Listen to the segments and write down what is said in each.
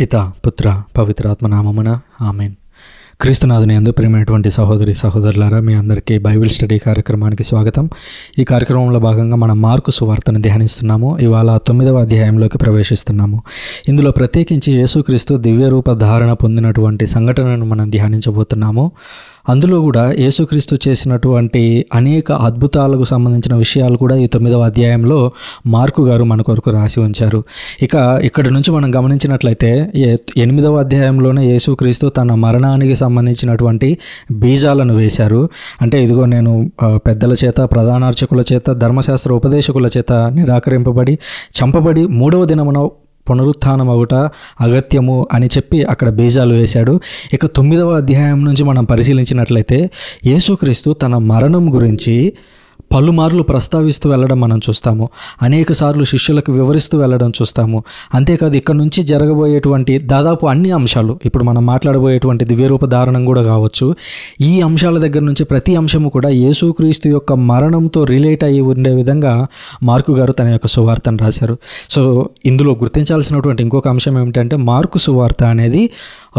పిత పుత్ర పవిత్రాత్మ నామమున ఆమెన్ క్రీస్తునాథుని అందు ప్రేమైనటువంటి సహోదరి సహోదరులారా మీ అందరికీ బైబిల్ స్టడీ కార్యక్రమానికి స్వాగతం ఈ కార్యక్రమంలో భాగంగా మనం మార్కు సువార్తను ధ్యానిస్తున్నాము ఇవాళ తొమ్మిదవ అధ్యాయంలోకి ప్రవేశిస్తున్నాము ఇందులో ప్రత్యేకించి యేసుక్రీస్తు దివ్య రూప ధారణ పొందినటువంటి సంఘటనను మనం ధ్యానించబోతున్నాము అందులో కూడా యేసుక్రీస్తు చేసినటువంటి అనేక అద్భుతాలకు సంబంధించిన విషయాలు కూడా ఈ తొమ్మిదవ అధ్యాయంలో మార్కు గారు మన కొరకు రాసి ఉంచారు ఇక ఇక్కడ నుంచి మనం గమనించినట్లయితే ఎనిమిదవ అధ్యాయంలోనే యేసుక్రీస్తు తన మరణానికి సంబంధించినటువంటి బీజాలను వేశారు అంటే ఇదిగో నేను పెద్దల చేత ప్రధానార్చకుల చేత ధర్మశాస్త్ర ఉపదేశకుల చేత నిరాకరింపబడి చంపబడి మూడవ దినమున పునరుత్నమవుట అగత్యము అని చెప్పి అక్కడ బీజాలు వేశాడు ఇక తొమ్మిదవ అధ్యాయం నుంచి మనం పరిశీలించినట్లయితే యేసుక్రీస్తు తన మరణం గురించి పలుమార్లు ప్రస్తావిస్తూ వెళ్ళడం మనం చూస్తాము అనేక సార్లు శిష్యులకు వివరిస్తూ వెళ్ళడం చూస్తాము అంతేకాదు ఇక్కడ నుంచి జరగబోయేటువంటి దాదాపు అన్ని అంశాలు ఇప్పుడు మనం మాట్లాడబోయేటువంటి ధారణం కూడా కావచ్చు ఈ అంశాల దగ్గర నుంచి ప్రతి అంశము కూడా యేసుక్రీస్తు యొక్క మరణంతో రిలేట్ అయ్యి ఉండే విధంగా మార్కు గారు తన యొక్క సువార్తను రాశారు సో ఇందులో గుర్తించాల్సినటువంటి ఇంకొక అంశం ఏమిటంటే మార్కు సువార్త అనేది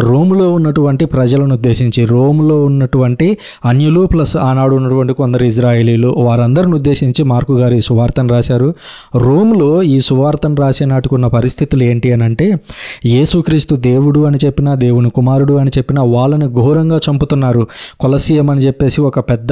రోములో ఉన్నటువంటి ప్రజలను ఉద్దేశించి రోములో ఉన్నటువంటి అన్యులు ప్లస్ ఆనాడు ఉన్నటువంటి కొందరు ఇజ్రాయేలీలు వారు వారందరిని ఉద్దేశించి మార్కు గారు ఈ సువార్తను రాశారు రోమ్లో ఈ సువార్తను రాసే నాటుకున్న పరిస్థితులు ఏంటి అని అంటే యేసుక్రీస్తు దేవుడు అని చెప్పినా దేవుని కుమారుడు అని చెప్పినా వాళ్ళని ఘోరంగా చంపుతున్నారు కొలసీయం అని చెప్పేసి ఒక పెద్ద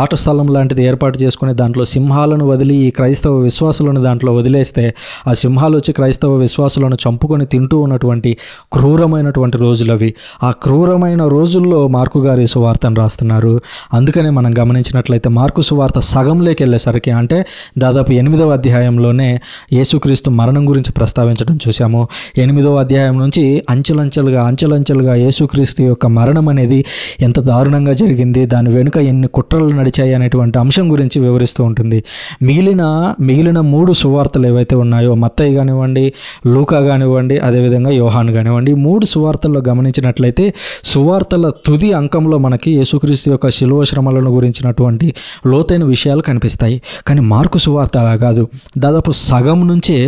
ఆట స్థలం లాంటిది ఏర్పాటు చేసుకుని దాంట్లో సింహాలను వదిలి ఈ క్రైస్తవ విశ్వాసులను దాంట్లో వదిలేస్తే ఆ సింహాలు వచ్చి క్రైస్తవ విశ్వాసులను చంపుకొని తింటూ ఉన్నటువంటి క్రూరమైనటువంటి రోజులు అవి ఆ క్రూరమైన రోజుల్లో మార్కు గారి సువార్తను రాస్తున్నారు అందుకనే మనం గమనించినట్లు చూసినట్లయితే మార్కు సువార్త సగంలోకి వెళ్ళేసరికి అంటే దాదాపు ఎనిమిదవ అధ్యాయంలోనే యేసుక్రీస్తు మరణం గురించి ప్రస్తావించడం చూసాము ఎనిమిదవ అధ్యాయం నుంచి అంచెలంచెలుగా అంచెలంచెలుగా యేసుక్రీస్తు యొక్క మరణం అనేది ఎంత దారుణంగా జరిగింది దాని వెనుక ఎన్ని కుట్రలు నడిచాయి అనేటువంటి అంశం గురించి వివరిస్తూ ఉంటుంది మిగిలిన మిగిలిన మూడు సువార్తలు ఏవైతే ఉన్నాయో మత్తయ్య కానివ్వండి లూకా కానివ్వండి అదేవిధంగా యోహాన్ కానివ్వండి మూడు సువార్తల్లో గమనించినట్లయితే సువార్తల తుది అంకంలో మనకి యేసుక్రీస్తు యొక్క శిలువ శ్రమలను గురించినటువంటి ఉన్నటువంటి లోతైన విషయాలు కనిపిస్తాయి కానీ మార్కు సువార్త అలా కాదు దాదాపు సగం నుంచే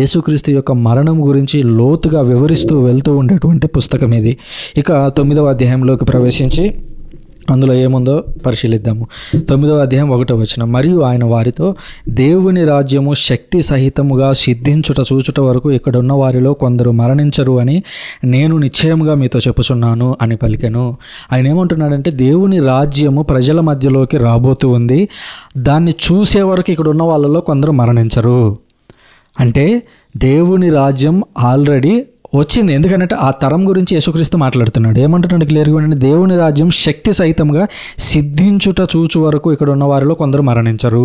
యేసుక్రీస్తు యొక్క మరణం గురించి లోతుగా వివరిస్తూ వెళ్తూ ఉండేటువంటి పుస్తకం ఇది ఇక తొమ్మిదవ అధ్యాయంలోకి ప్రవేశించి అందులో ఏముందో పరిశీలిద్దాము తొమ్మిదవ అధ్యాయం ఒకటో వచ్చిన మరియు ఆయన వారితో దేవుని రాజ్యము శక్తి సహితముగా సిద్ధించుట చూచుట వరకు ఇక్కడున్న వారిలో కొందరు మరణించరు అని నేను నిశ్చయముగా మీతో చెప్పుచున్నాను అని పలికెను ఆయన ఏమంటున్నాడంటే దేవుని రాజ్యము ప్రజల మధ్యలోకి రాబోతూ ఉంది దాన్ని చూసే వరకు ఇక్కడున్న వాళ్ళలో కొందరు మరణించరు అంటే దేవుని రాజ్యం ఆల్రెడీ వచ్చింది ఎందుకంటే ఆ తరం గురించి యేసుక్రీస్తు మాట్లాడుతున్నాడు ఏమంటున్నాడు క్లియర్గా ఏంటంటే దేవుని రాజ్యం శక్తి సహితంగా సిద్ధించుట చూచు వరకు ఇక్కడ ఉన్న వారిలో కొందరు మరణించరు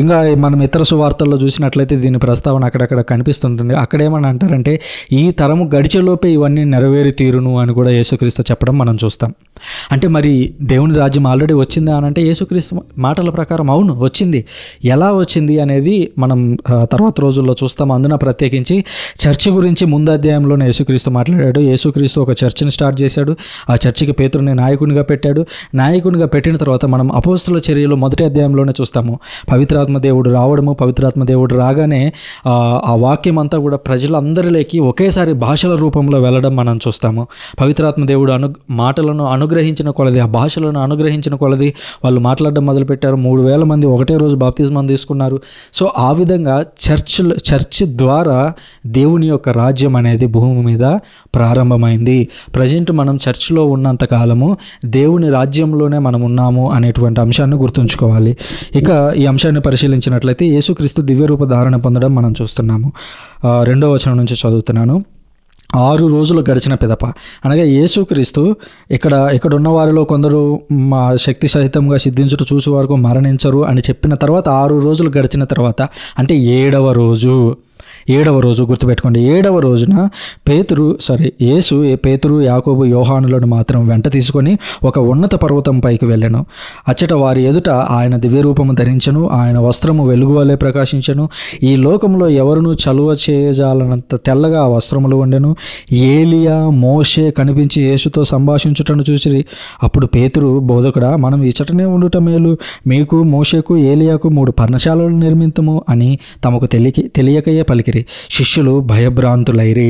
ఇంకా మనం ఇతర సువార్తల్లో చూసినట్లయితే దీని ప్రస్తావన అక్కడక్కడ కనిపిస్తుంటుంది అక్కడ ఏమని అంటారంటే ఈ తరము గడిచేలోపే ఇవన్నీ నెరవేరి తీరును అని కూడా యేసుక్రీస్తు చెప్పడం మనం చూస్తాం అంటే మరి దేవుని రాజ్యం ఆల్రెడీ వచ్చిందా అని అంటే యేసుక్రీస్తు మాటల ప్రకారం అవును వచ్చింది ఎలా వచ్చింది అనేది మనం తర్వాత రోజుల్లో చూస్తాం అందున ప్రత్యేకించి చర్చి గురించి ముందు అధ్యాయంలోనే యేసుక్రీస్తు మాట్లాడాడు యేసుక్రీస్తు ఒక చర్చిని స్టార్ట్ చేశాడు ఆ చర్చికి పేతుడిని నాయకునిగా పెట్టాడు నాయకునిగా పెట్టిన తర్వాత మనం అపోస్తుల చర్యలు మొదటి అధ్యాయంలోనే చూస్తాము పవిత్రాత్మ దేవుడు రావడము పవిత్రాత్మ దేవుడు రాగానే ఆ వాక్యం అంతా కూడా ప్రజలందరిలోకి ఒకేసారి భాషల రూపంలో వెళ్ళడం మనం చూస్తాము పవిత్రాత్మ దేవుడు అను మాటలను అను అనుగ్రహించిన కొలది ఆ భాషలను అనుగ్రహించిన కొలది వాళ్ళు మాట్లాడడం మొదలుపెట్టారు మూడు వేల మంది ఒకటే రోజు బాప్తిజమం తీసుకున్నారు సో ఆ విధంగా చర్చ్ చర్చ్ ద్వారా దేవుని యొక్క రాజ్యం అనేది భూమి మీద ప్రారంభమైంది ప్రజెంట్ మనం చర్చ్లో ఉన్నంత కాలము దేవుని రాజ్యంలోనే మనం ఉన్నాము అనేటువంటి అంశాన్ని గుర్తుంచుకోవాలి ఇక ఈ అంశాన్ని పరిశీలించినట్లయితే యేసుక్రీస్తు రూప ధారణ పొందడం మనం చూస్తున్నాము రెండో వచనం నుంచి చదువుతున్నాను ఆరు రోజులు గడిచిన పిదప అనగా యేసుక్రీస్తు ఇక్కడ ఇక్కడున్న వారిలో కొందరు మా శక్తి సహితంగా సిద్ధించుట చూసే వరకు మరణించరు అని చెప్పిన తర్వాత ఆరు రోజులు గడిచిన తర్వాత అంటే ఏడవ రోజు ఏడవ రోజు గుర్తుపెట్టుకోండి ఏడవ రోజున పేతురు సారీ యేసు పేతురు యాకోబు యోహానులను మాత్రం వెంట తీసుకొని ఒక ఉన్నత పర్వతం పైకి వెళ్ళాను అచ్చట వారి ఎదుట ఆయన దివ్యరూపము ధరించను ఆయన వస్త్రము వెలుగువలే ప్రకాశించను ఈ లోకంలో ఎవరును చలువ చేయజాలనంత తెల్లగా ఆ వస్త్రములు ఉండెను ఏలియా మోషే కనిపించి యేసుతో సంభాషించుటను చూసి అప్పుడు పేతురు బోధకుడా మనం ఇచ్చటనే ఉండుట మేలు మీకు మోషేకు ఏలియాకు మూడు పర్ణశాలలు నిర్మితము అని తమకు తెలియ తెలియకయే పలికి శిష్యులు భయభ్రాంతులైరి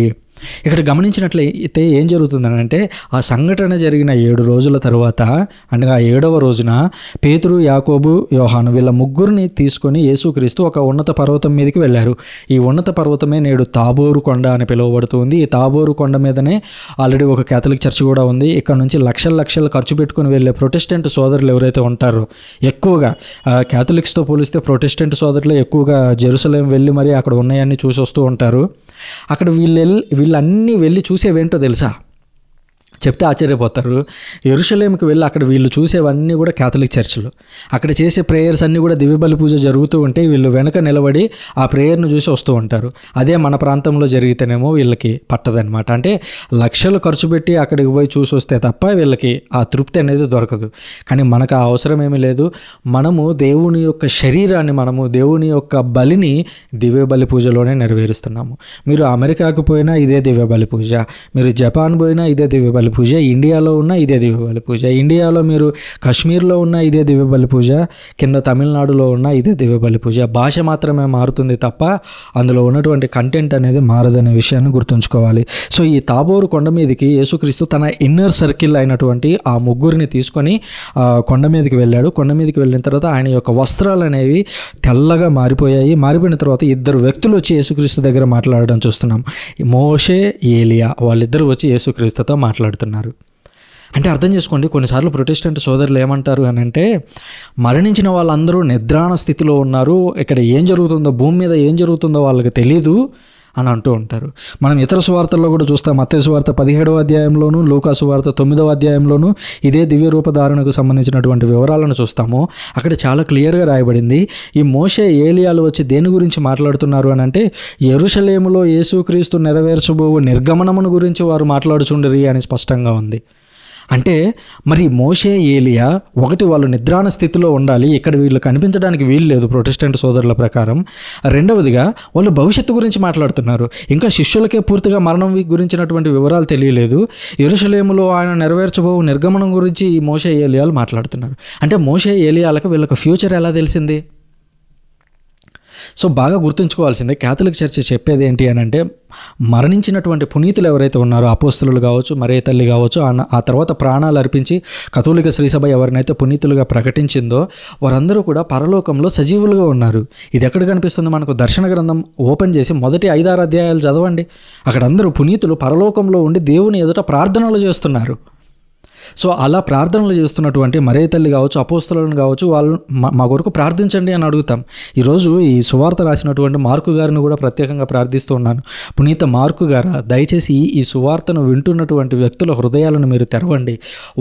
ఇక్కడ గమనించినట్లయితే ఏం జరుగుతుందనంటే ఆ సంఘటన జరిగిన ఏడు రోజుల తర్వాత అనగా ఏడవ రోజున పేతురు యాకోబు యోహాను వీళ్ళ ముగ్గురిని తీసుకొని యేసుక్రీస్తు ఒక ఉన్నత పర్వతం మీదకి వెళ్ళారు ఈ ఉన్నత పర్వతమే నేడు తాబోరు కొండ అని పిలువబడుతుంది ఈ తాబోరు కొండ మీదనే ఆల్రెడీ ఒక కేథలిక్ చర్చ్ కూడా ఉంది ఇక్కడ నుంచి లక్షల లక్షలు ఖర్చు పెట్టుకుని వెళ్ళే ప్రొటెస్టెంట్ సోదరులు ఎవరైతే ఉంటారో ఎక్కువగా క్యాథలిక్స్తో పోలిస్తే ప్రొటెస్టెంట్ సోదరులు ఎక్కువగా జెరూసలేం వెళ్ళి మరి అక్కడ ఉన్నాయని చూసి వస్తూ ఉంటారు అక్కడ వీళ్ళు వీళ్ళు వీళ్ళన్నీ వెళ్ళి చూసేవేంటో తెలుసా చెప్తే ఆశ్చర్యపోతారు ఎరుషలేంకి వెళ్ళి అక్కడ వీళ్ళు చూసేవన్నీ కూడా క్యాథలిక్ చర్చ్లు అక్కడ చేసే ప్రేయర్స్ అన్నీ కూడా దివ్యబలి పూజ జరుగుతూ ఉంటే వీళ్ళు వెనక నిలబడి ఆ ప్రేయర్ను చూసి వస్తూ ఉంటారు అదే మన ప్రాంతంలో జరిగితేనేమో వీళ్ళకి పట్టదనమాట అంటే లక్షలు ఖర్చు పెట్టి అక్కడికి పోయి చూసి వస్తే తప్ప వీళ్ళకి ఆ తృప్తి అనేది దొరకదు కానీ మనకు ఆ అవసరం ఏమీ లేదు మనము దేవుని యొక్క శరీరాన్ని మనము దేవుని యొక్క బలిని దివ్య బలి పూజలోనే నెరవేరుస్తున్నాము మీరు అమెరికాకు పోయినా ఇదే దివ్య బలి పూజ మీరు జపాన్ పోయినా ఇదే దివ్య బలి పూజ ఇండియాలో ఉన్న ఇదే దివ్యబలి పూజ ఇండియాలో మీరు కాశ్మీర్లో ఉన్న ఇదే దివ్యబలి పూజ కింద తమిళనాడులో ఉన్న ఇదే దివ్యబలి పూజ భాష మాత్రమే మారుతుంది తప్ప అందులో ఉన్నటువంటి కంటెంట్ అనేది మారదనే విషయాన్ని గుర్తుంచుకోవాలి సో ఈ తాబోరు కొండ మీదకి యేసుక్రీస్తు తన ఇన్నర్ సర్కిల్ అయినటువంటి ఆ ముగ్గురిని తీసుకొని కొండ మీదకి వెళ్ళాడు కొండ మీదకి వెళ్ళిన తర్వాత ఆయన యొక్క వస్త్రాలు అనేవి తెల్లగా మారిపోయాయి మారిపోయిన తర్వాత ఇద్దరు వ్యక్తులు వచ్చి యేసుక్రీస్తు దగ్గర మాట్లాడడం చూస్తున్నాం మోషే ఏలియా వాళ్ళిద్దరు వచ్చి యేసుక్రీస్తుతో మాట్లాడారు పెడుతున్నారు అంటే అర్థం చేసుకోండి కొన్నిసార్లు ప్రొటెస్టెంట్ సోదరులు ఏమంటారు అని అంటే మరణించిన వాళ్ళందరూ నిద్రాణ స్థితిలో ఉన్నారు ఇక్కడ ఏం జరుగుతుందో భూమి మీద ఏం జరుగుతుందో వాళ్ళకి తెలీదు అని అంటూ ఉంటారు మనం ఇతర సువార్తల్లో కూడా చూస్తాం మత్తే సువార్త పదిహేడవ అధ్యాయంలోను లోకా సువార్త తొమ్మిదవ అధ్యాయంలోను ఇదే దివ్య రూపధారణకు సంబంధించినటువంటి వివరాలను చూస్తాము అక్కడ చాలా క్లియర్గా రాయబడింది ఈ మోషే ఏలియాలు వచ్చి దేని గురించి మాట్లాడుతున్నారు అని అంటే ఎరుషలేములో యేసుక్రీస్తు నెరవేర్చబో నిర్గమనమును గురించి వారు మాట్లాడుచుండరి అని స్పష్టంగా ఉంది అంటే మరి మోషే ఏలియా ఒకటి వాళ్ళు నిద్రాణ స్థితిలో ఉండాలి ఇక్కడ వీళ్ళు కనిపించడానికి వీలు లేదు ప్రొటెస్టెంట్ సోదరుల ప్రకారం రెండవదిగా వాళ్ళు భవిష్యత్తు గురించి మాట్లాడుతున్నారు ఇంకా శిష్యులకే పూర్తిగా మరణం గురించినటువంటి వివరాలు తెలియలేదు ఎరుషలేములో ఆయన నెరవేర్చబో నిర్గమనం గురించి ఈ మోషే ఏలియాలు మాట్లాడుతున్నారు అంటే మోషే ఏలియాలకు వీళ్ళకి ఫ్యూచర్ ఎలా తెలిసింది సో బాగా గుర్తుంచుకోవాల్సిందే క్యాథలిక్ చర్చ చెప్పేది ఏంటి అని అంటే మరణించినటువంటి పునీతులు ఎవరైతే ఉన్నారో అపోస్తులు కావచ్చు మరే తల్లి కావచ్చు ఆ తర్వాత ప్రాణాలు అర్పించి కథోలిక శ్రీసభ ఎవరినైతే పునీతులుగా ప్రకటించిందో వారందరూ కూడా పరలోకంలో సజీవులుగా ఉన్నారు ఇది ఎక్కడ కనిపిస్తుంది మనకు దర్శన గ్రంథం ఓపెన్ చేసి మొదటి ఐదారు అధ్యాయాలు చదవండి అక్కడ అందరూ పునీతులు పరలోకంలో ఉండి దేవుని ఎదుట ప్రార్థనలు చేస్తున్నారు సో అలా ప్రార్థనలు చేస్తున్నటువంటి మరే తల్లి కావచ్చు అపోస్తలను కావచ్చు వాళ్ళు మా కొరకు ప్రార్థించండి అని అడుగుతాం ఈరోజు ఈ సువార్త రాసినటువంటి మార్కు గారిని కూడా ప్రత్యేకంగా ప్రార్థిస్తూ ఉన్నాను పునీత మార్కు గారా దయచేసి ఈ సువార్తను వింటున్నటువంటి వ్యక్తుల హృదయాలను మీరు తెరవండి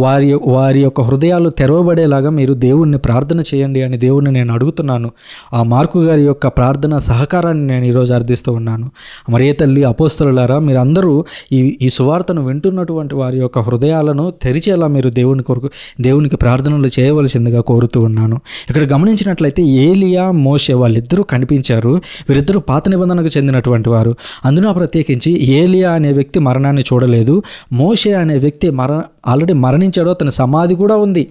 వారి వారి యొక్క హృదయాలు తెరవబడేలాగా మీరు దేవుణ్ణి ప్రార్థన చేయండి అని దేవుణ్ణి నేను అడుగుతున్నాను ఆ మార్కు గారి యొక్క ప్రార్థన సహకారాన్ని నేను ఈరోజు అర్థిస్తూ ఉన్నాను మరే తల్లి అపోస్తలులారా మీరందరూ ఈ ఈ సువార్తను వింటున్నటువంటి వారి యొక్క హృదయాలను తెరిచి లభించేలా మీరు దేవుని కొరకు దేవునికి ప్రార్థనలు చేయవలసిందిగా కోరుతూ ఉన్నాను ఇక్కడ గమనించినట్లయితే ఏలియా మోషే వాళ్ళిద్దరూ కనిపించారు వీరిద్దరూ పాత నిబంధనకు చెందినటువంటి వారు అందున ప్రత్యేకించి ఏలియా అనే వ్యక్తి మరణాన్ని చూడలేదు మోషే అనే వ్యక్తి మర ఆల్రెడీ మరణించాడు అతని సమాధి కూడా ఉంది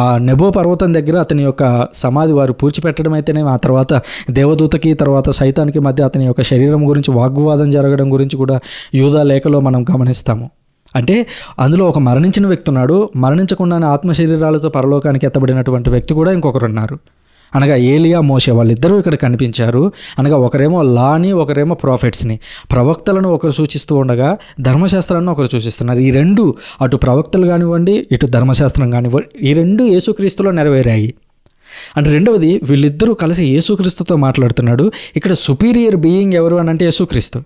ఆ నెబో పర్వతం దగ్గర అతని యొక్క సమాధి వారు పూడ్చిపెట్టడం అయితేనే ఆ తర్వాత దేవదూతకి తర్వాత సైతానికి మధ్య అతని యొక్క శరీరం గురించి వాగ్వాదం జరగడం గురించి కూడా యూదా లేఖలో మనం గమనిస్తాము అంటే అందులో ఒక మరణించిన వ్యక్తి ఉన్నాడు మరణించకుండానే ఆత్మశరీరాలతో పరలోకానికి ఎత్తబడినటువంటి వ్యక్తి కూడా ఇంకొకరు ఉన్నారు అనగా ఏలియా మోషే వాళ్ళిద్దరూ ఇక్కడ కనిపించారు అనగా ఒకరేమో లాని ఒకరేమో ప్రాఫిట్స్ని ప్రవక్తలను ఒకరు సూచిస్తూ ఉండగా ధర్మశాస్త్రాన్ని ఒకరు సూచిస్తున్నారు ఈ రెండు అటు ప్రవక్తలు కానివ్వండి ఇటు ధర్మశాస్త్రం కానివ్వండి ఈ రెండు యేసుక్రీస్తులో నెరవేరాయి అంటే రెండవది వీళ్ళిద్దరూ కలిసి యేసుక్రీస్తుతో మాట్లాడుతున్నాడు ఇక్కడ సుపీరియర్ బీయింగ్ ఎవరు అని అంటే యేసుక్రీస్తు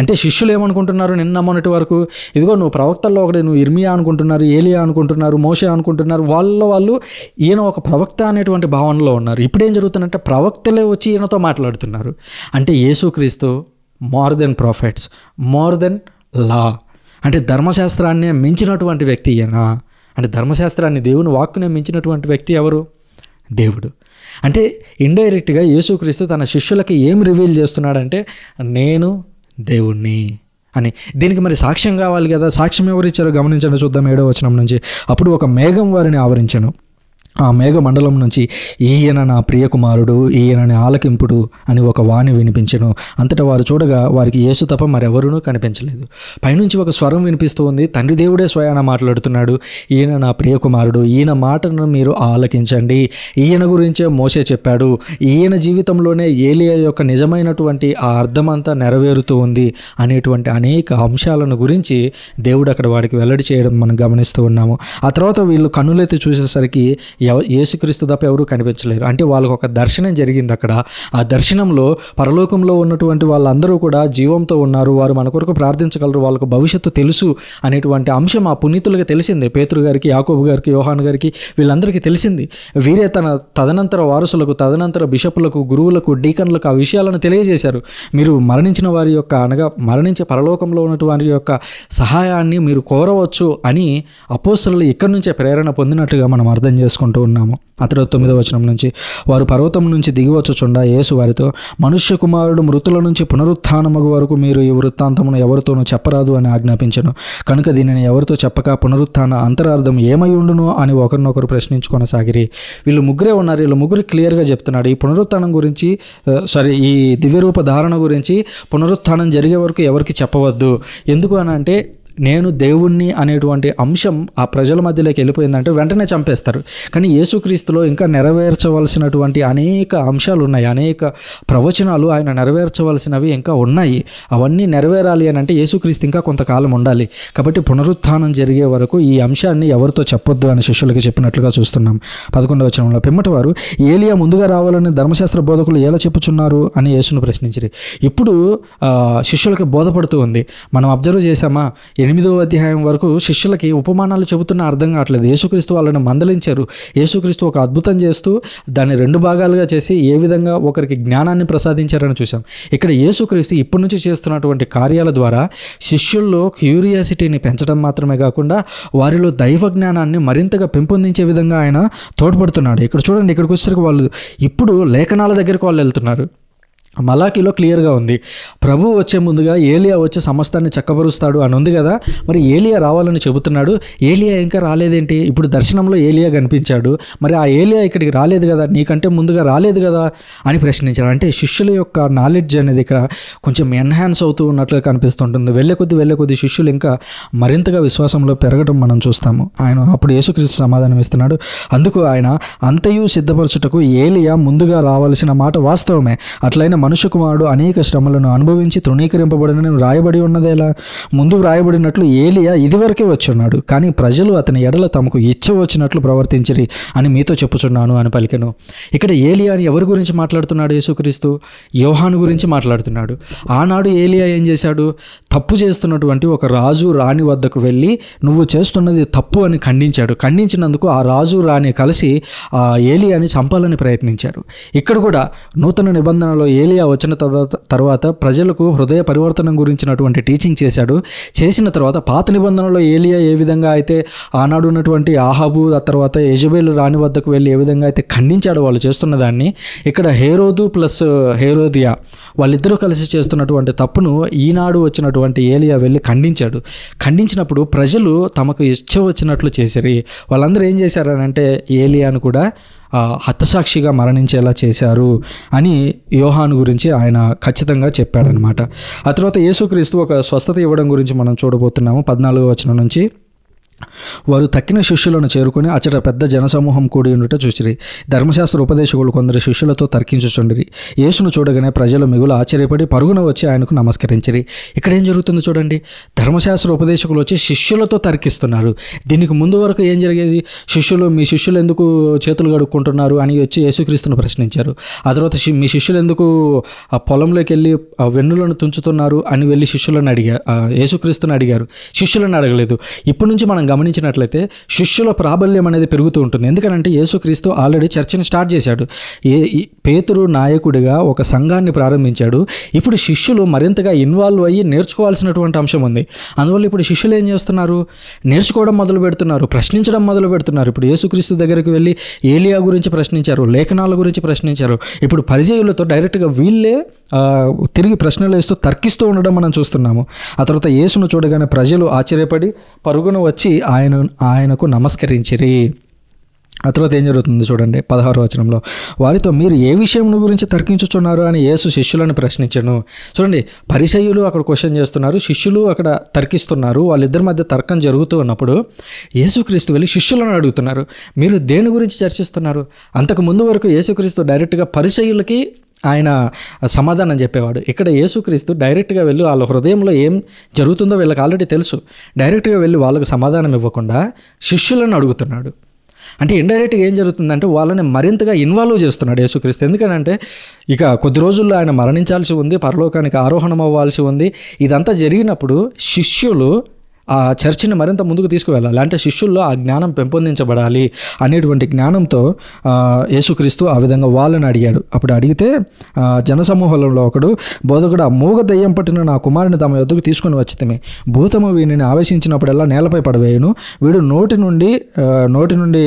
అంటే శిష్యులు ఏమనుకుంటున్నారు నిన్న మొన్నటి వరకు ఇదిగో నువ్వు ప్రవక్తల్లో ఒకటి నువ్వు ఇర్మియా అనుకుంటున్నారు ఏలియా అనుకుంటున్నారు మోషే అనుకుంటున్నారు వాళ్ళ వాళ్ళు ఈయన ఒక ప్రవక్త అనేటువంటి భావనలో ఉన్నారు ఇప్పుడేం జరుగుతుందంటే ప్రవక్తలే వచ్చి ఈయనతో మాట్లాడుతున్నారు అంటే యేసుక్రీస్తు more than prophets more than law అంటే ధర్మశాస్త్రాన్ని మించినటువంటి వ్యక్తి ఈయన అంటే ధర్మశాస్త్రాన్ని దేవుని వాక్కునే మించినటువంటి వ్యక్తి ఎవరు దేవుడు అంటే ఇండైరెక్ట్గా యేసుక్రీస్తు తన శిష్యులకి ఏం రివీల్ చేస్తున్నాడంటే నేను దేవుణ్ణి అని దీనికి మరి సాక్ష్యం కావాలి కదా సాక్ష్యం ఎవరిచ్చారో గమనించండి చూద్దాం ఏడో వచనం నుంచి అప్పుడు ఒక మేఘం వారిని ఆవరించను ఆ మేఘమండలం నుంచి ఈయన నా ప్రియకుమారుడు ఈయన నా ఆలకింపుడు అని ఒక వాణి వినిపించను అంతటా వారు చూడగా వారికి యేసు తప్ప మరెవరూ కనిపించలేదు పైనుంచి ఒక స్వరం వినిపిస్తూ ఉంది తండ్రి దేవుడే స్వయాన మాట్లాడుతున్నాడు ఈయన నా ప్రియకుమారుడు ఈయన మాటను మీరు ఆలకించండి ఈయన గురించే మోసే చెప్పాడు ఈయన జీవితంలోనే ఏలియా యొక్క నిజమైనటువంటి ఆ అర్థమంతా నెరవేరుతూ ఉంది అనేటువంటి అనేక అంశాలను గురించి దేవుడు అక్కడ వాడికి వెల్లడి చేయడం మనం గమనిస్తూ ఉన్నాము ఆ తర్వాత వీళ్ళు కన్నులైతే చూసేసరికి ఎవ యేసుక్రీస్తు తప్ప ఎవరూ కనిపించలేరు అంటే వాళ్ళకు ఒక దర్శనం జరిగింది అక్కడ ఆ దర్శనంలో పరలోకంలో ఉన్నటువంటి వాళ్ళందరూ కూడా జీవంతో ఉన్నారు వారు మన కొరకు ప్రార్థించగలరు వాళ్ళకు భవిష్యత్తు తెలుసు అనేటువంటి అంశం ఆ పునీతులకు తెలిసింది పేతురు గారికి యాకోబు గారికి యోహాన్ గారికి వీళ్ళందరికీ తెలిసింది వీరే తన తదనంతర వారసులకు తదనంతర బిషపులకు గురువులకు డీకన్లకు ఆ విషయాలను తెలియజేశారు మీరు మరణించిన వారి యొక్క అనగా మరణించే పరలోకంలో ఉన్నటువంటి యొక్క సహాయాన్ని మీరు కోరవచ్చు అని అపోసలు ఇక్కడి నుంచే ప్రేరణ పొందినట్టుగా మనం అర్థం చేసుకుంటాం చదువుకుంటూ ఉన్నాము అతడు తొమ్మిదో వచనం నుంచి వారు పర్వతం నుంచి దిగి చుండ యేసు వారితో మనుష్య కుమారుడు మృతుల నుంచి పునరుత్నమగు వరకు మీరు ఈ వృత్తాంతమును ఎవరితోనూ చెప్పరాదు అని ఆజ్ఞాపించను కనుక దీనిని ఎవరితో చెప్పక పునరుత్థాన అంతరార్థం ఏమై ఉండును అని ఒకరినొకరు ప్రశ్నించుకొనసాగిరి వీళ్ళు ముగ్గురే ఉన్నారు వీళ్ళు ముగ్గురు క్లియర్గా చెప్తున్నాడు ఈ పునరుత్థానం గురించి సారీ ఈ దివ్యరూప ధారణ గురించి పునరుత్థానం జరిగే వరకు ఎవరికి చెప్పవద్దు ఎందుకు అని అంటే నేను దేవుణ్ణి అనేటువంటి అంశం ఆ ప్రజల మధ్యలోకి వెళ్ళిపోయిందంటే వెంటనే చంపేస్తారు కానీ యేసుక్రీస్తులో ఇంకా నెరవేర్చవలసినటువంటి అనేక అంశాలు ఉన్నాయి అనేక ప్రవచనాలు ఆయన నెరవేర్చవలసినవి ఇంకా ఉన్నాయి అవన్నీ నెరవేరాలి అని అంటే యేసుక్రీస్తు ఇంకా కొంతకాలం ఉండాలి కాబట్టి పునరుత్థానం జరిగే వరకు ఈ అంశాన్ని ఎవరితో చెప్పొద్దు అని శిష్యులకి చెప్పినట్లుగా చూస్తున్నాం పదకొండవ వచనంలో పిమ్మటి వారు ఏలియా ముందుగా రావాలని ధర్మశాస్త్ర బోధకులు ఎలా చెప్పుచున్నారు అని యేసును ప్రశ్నించి ఇప్పుడు శిష్యులకు బోధపడుతూ ఉంది మనం అబ్జర్వ్ చేశామా ఎనిమిదవ అధ్యాయం వరకు శిష్యులకి ఉపమానాలు చెబుతున్న అర్థం కావట్లేదు యేసుక్రీస్తు వాళ్ళని మందలించారు యేసుక్రీస్తు ఒక అద్భుతం చేస్తూ దాన్ని రెండు భాగాలుగా చేసి ఏ విధంగా ఒకరికి జ్ఞానాన్ని ప్రసాదించారని చూసాం ఇక్కడ యేసుక్రీస్తు ఇప్పటి నుంచి చేస్తున్నటువంటి కార్యాల ద్వారా శిష్యుల్లో క్యూరియాసిటీని పెంచడం మాత్రమే కాకుండా వారిలో దైవ జ్ఞానాన్ని మరింతగా పెంపొందించే విధంగా ఆయన తోడ్పడుతున్నాడు ఇక్కడ చూడండి ఇక్కడికి వచ్చేసరికి వాళ్ళు ఇప్పుడు లేఖనాల దగ్గరికి వాళ్ళు వెళ్తున్నారు మలాఖీలో క్లియర్గా ఉంది ప్రభు వచ్చే ముందుగా ఏలియా వచ్చి సమస్తాన్ని చక్కబరుస్తాడు అని ఉంది కదా మరి ఏలియా రావాలని చెబుతున్నాడు ఏలియా ఇంకా రాలేదేంటి ఇప్పుడు దర్శనంలో ఏలియా కనిపించాడు మరి ఆ ఏలియా ఇక్కడికి రాలేదు కదా నీకంటే ముందుగా రాలేదు కదా అని ప్రశ్నించాడు అంటే శిష్యుల యొక్క నాలెడ్జ్ అనేది ఇక్కడ కొంచెం ఎన్హాన్స్ అవుతూ ఉన్నట్లుగా కనిపిస్తుంటుంది వెళ్ళే కొద్ది వెళ్ళే కొద్ది శిష్యులు ఇంకా మరింతగా విశ్వాసంలో పెరగడం మనం చూస్తాము ఆయన అప్పుడు యేసుక్రీస్తు సమాధానం ఇస్తున్నాడు అందుకు ఆయన అంతయు సిద్ధపరచుటకు ఏలియా ముందుగా రావాల్సిన మాట వాస్తవమే అట్లయినా మనుష్య కుమారుడు అనేక శ్రమలను అనుభవించి తృణీకరింపబడిన రాయబడి ఉన్నదేలా ముందు వ్రాయబడినట్లు ఏలియా ఇదివరకే వచ్చున్నాడు కానీ ప్రజలు అతని ఎడల తమకు ఇచ్చ వచ్చినట్లు ప్రవర్తించిరి అని మీతో చెప్పుచున్నాను అని పలికను ఇక్కడ ఏలియా అని ఎవరి గురించి మాట్లాడుతున్నాడు యేసుక్రీస్తు యోహాను గురించి మాట్లాడుతున్నాడు ఆనాడు ఏలియా ఏం చేశాడు తప్పు చేస్తున్నటువంటి ఒక రాజు రాణి వద్దకు వెళ్ళి నువ్వు చేస్తున్నది తప్పు అని ఖండించాడు ఖండించినందుకు ఆ రాజు రాణి కలిసి ఆ ఏలియాని చంపాలని ప్రయత్నించారు ఇక్కడ కూడా నూతన నిబంధనలో ఏలి ఏలియా వచ్చిన తర్వాత ప్రజలకు హృదయ పరివర్తనం గురించినటువంటి టీచింగ్ చేశాడు చేసిన తర్వాత పాత నిబంధనలో ఏలియా ఏ విధంగా అయితే ఆనాడు ఉన్నటువంటి ఆహాబు ఆ తర్వాత యజబేలు రాణి వద్దకు వెళ్ళి ఏ విధంగా అయితే ఖండించాడు వాళ్ళు చేస్తున్న దాన్ని ఇక్కడ హేరోదు ప్లస్ హేరోదియా వాళ్ళిద్దరూ కలిసి చేస్తున్నటువంటి తప్పును ఈనాడు వచ్చినటువంటి ఏలియా వెళ్ళి ఖండించాడు ఖండించినప్పుడు ప్రజలు తమకు ఇచ్చ వచ్చినట్లు చేశారు వాళ్ళందరూ ఏం చేశారనంటే ఏలియాను కూడా హతసాక్షిగా మరణించేలా చేశారు అని యోహాను గురించి ఆయన ఖచ్చితంగా చెప్పాడనమాట ఆ తర్వాత యేసుక్రీస్తు ఒక స్వస్థత ఇవ్వడం గురించి మనం చూడబోతున్నాము పద్నాలుగో వచనం నుంచి వారు తక్కిన శిష్యులను చేరుకొని అచ్చట పెద్ద జనసమూహం కూడి ఉండుట చూసిరి ధర్మశాస్త్ర ఉపదేశకులు కొందరు శిష్యులతో తర్కించుచుండిరి యేసును చూడగానే ప్రజలు మిగులు ఆశ్చర్యపడి పరుగున వచ్చి ఆయనకు నమస్కరించిరి ఇక్కడ ఏం జరుగుతుందో చూడండి ధర్మశాస్త్ర ఉపదేశకులు వచ్చి శిష్యులతో తర్కిస్తున్నారు దీనికి ముందు వరకు ఏం జరిగేది శిష్యులు మీ శిష్యులు ఎందుకు చేతులు కడుక్కుంటున్నారు అని వచ్చి యేసుక్రీస్తును ప్రశ్నించారు ఆ తర్వాత మీ శిష్యులు ఎందుకు ఆ పొలంలోకి వెళ్ళి ఆ వెన్నులను తుంచుతున్నారు అని వెళ్ళి శిష్యులను అడిగారు యేసుక్రీస్తుని అడిగారు శిష్యులను అడగలేదు ఇప్పటి నుంచి మనం గమనించినట్లయితే శిష్యుల ప్రాబల్యం అనేది పెరుగుతూ ఉంటుంది ఎందుకంటే యేసుక్రీస్తు ఆల్రెడీ చర్చను స్టార్ట్ చేశాడు ఏ పేతురు నాయకుడిగా ఒక సంఘాన్ని ప్రారంభించాడు ఇప్పుడు శిష్యులు మరింతగా ఇన్వాల్వ్ అయ్యి నేర్చుకోవాల్సినటువంటి అంశం ఉంది అందువల్ల ఇప్పుడు శిష్యులు ఏం చేస్తున్నారు నేర్చుకోవడం మొదలు పెడుతున్నారు ప్రశ్నించడం మొదలు పెడుతున్నారు ఇప్పుడు యేసుక్రీస్తు దగ్గరికి వెళ్ళి ఏలియా గురించి ప్రశ్నించారు లేఖనాల గురించి ప్రశ్నించారు ఇప్పుడు పరిచయులతో డైరెక్ట్గా వీళ్ళే తిరిగి ప్రశ్నలు వేస్తూ తర్కిస్తూ ఉండడం మనం చూస్తున్నాము ఆ తర్వాత యేసును చూడగానే ప్రజలు ఆశ్చర్యపడి పరుగున వచ్చి ఆయన ఆయనకు నమస్కరించిరి ఆ తర్వాత ఏం జరుగుతుంది చూడండి పదహారు వచనంలో వారితో మీరు ఏ విషయం గురించి తర్కించుచున్నారు అని యేసు శిష్యులను ప్రశ్నించను చూడండి పరిచయులు అక్కడ క్వశ్చన్ చేస్తున్నారు శిష్యులు అక్కడ తర్కిస్తున్నారు వాళ్ళిద్దరి మధ్య తర్కం జరుగుతూ ఉన్నప్పుడు యేసుక్రీస్తు వెళ్ళి శిష్యులను అడుగుతున్నారు మీరు దేని గురించి చర్చిస్తున్నారు అంతకు ముందు వరకు యేసుక్రీస్తు డైరెక్ట్గా పరిచయులకి ఆయన సమాధానం చెప్పేవాడు ఇక్కడ యేసుక్రీస్తు డైరెక్ట్గా వెళ్ళి వాళ్ళ హృదయంలో ఏం జరుగుతుందో వీళ్ళకి ఆల్రెడీ తెలుసు డైరెక్ట్గా వెళ్ళి వాళ్ళకు సమాధానం ఇవ్వకుండా శిష్యులను అడుగుతున్నాడు అంటే ఇండైరెక్ట్గా ఏం జరుగుతుందంటే వాళ్ళని మరింతగా ఇన్వాల్వ్ చేస్తున్నాడు యేసుక్రీస్తు ఎందుకనంటే ఇక కొద్ది రోజుల్లో ఆయన మరణించాల్సి ఉంది పరలోకానికి ఆరోహణం అవ్వాల్సి ఉంది ఇదంతా జరిగినప్పుడు శిష్యులు ఆ చర్చిని మరింత ముందుకు తీసుకువెళ్ళాలి అంటే శిష్యుల్లో ఆ జ్ఞానం పెంపొందించబడాలి అనేటువంటి జ్ఞానంతో యేసుక్రీస్తు ఆ విధంగా వాళ్ళని అడిగాడు అప్పుడు అడిగితే జనసమూహంలో ఒకడు బోధకుడు ఆ మూగ దయ్యం పట్టిన నా కుమారుని తమ వద్దకు తీసుకుని వచ్చితమే భూతము వీనిని ఆవేశించినప్పుడల్లా నేలపై పడవేయును వీడు నోటి నుండి నోటి నుండి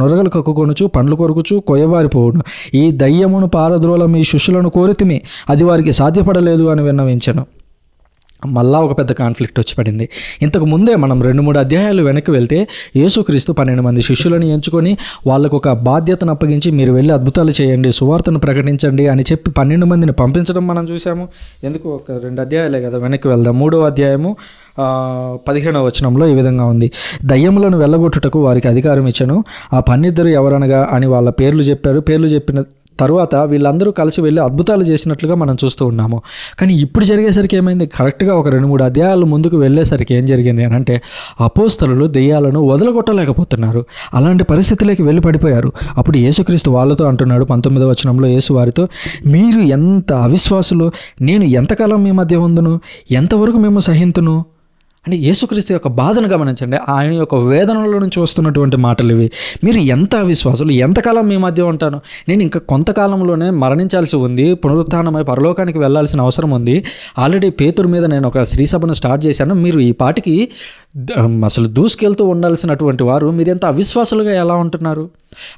నొరగలు కక్కుకొనుచు పండ్లు కొరకుచు కొయ్యవారిపోవును ఈ దయ్యమును పారద్రోలం ఈ శిష్యులను కోరితిమి అది వారికి సాధ్యపడలేదు అని విన్నవించను మళ్ళా ఒక పెద్ద కాన్ఫ్లిక్ట్ వచ్చి పడింది ఇంతకు ముందే మనం రెండు మూడు అధ్యాయాలు వెనక్కి వెళ్తే యేసుక్రీస్తు పన్నెండు మంది శిష్యులను ఎంచుకొని వాళ్ళకు ఒక బాధ్యతను అప్పగించి మీరు వెళ్ళి అద్భుతాలు చేయండి సువార్తను ప్రకటించండి అని చెప్పి పన్నెండు మందిని పంపించడం మనం చూసాము ఎందుకు ఒక రెండు అధ్యాయాలే కదా వెనక్కి వెళ్దాం మూడో అధ్యాయము పదిహేనవ వచనంలో ఈ విధంగా ఉంది దయ్యములను వెళ్ళగొట్టుటకు వారికి అధికారం ఇచ్చాను ఆ పన్నిద్దరు ఎవరనగా అని వాళ్ళ పేర్లు చెప్పారు పేర్లు చెప్పిన తర్వాత వీళ్ళందరూ కలిసి వెళ్ళి అద్భుతాలు చేసినట్లుగా మనం చూస్తూ ఉన్నాము కానీ ఇప్పుడు జరిగేసరికి ఏమైంది కరెక్ట్గా ఒక రెండు మూడు అధ్యాయాలు ముందుకు వెళ్ళేసరికి ఏం జరిగింది అని అంటే అపోస్తలు దెయ్యాలను వదలగొట్టలేకపోతున్నారు అలాంటి పరిస్థితులకి వెళ్ళి పడిపోయారు అప్పుడు యేసుక్రీస్తు వాళ్ళతో అంటున్నాడు పంతొమ్మిదవ వచనంలో యేసు వారితో మీరు ఎంత అవిశ్వాసులు నేను ఎంతకాలం మీ మధ్య ఉందును ఎంతవరకు మేము సహింతును అంటే యేసుక్రీస్తు యొక్క బాధను గమనించండి ఆయన యొక్క వేదనల నుంచి వస్తున్నటువంటి మాటలు ఇవి మీరు ఎంత అవిశ్వాసులు ఎంతకాలం మీ మధ్య ఉంటాను నేను ఇంకా కొంతకాలంలోనే మరణించాల్సి ఉంది పునరుత్నమై పరలోకానికి వెళ్ళాల్సిన అవసరం ఉంది ఆల్రెడీ పేతురు మీద నేను ఒక శ్రీ సభను స్టార్ట్ చేశాను మీరు ఈ పాటికి అసలు దూసుకెళ్తూ ఉండాల్సినటువంటి వారు మీరు ఎంత అవిశ్వాసులుగా ఎలా ఉంటున్నారు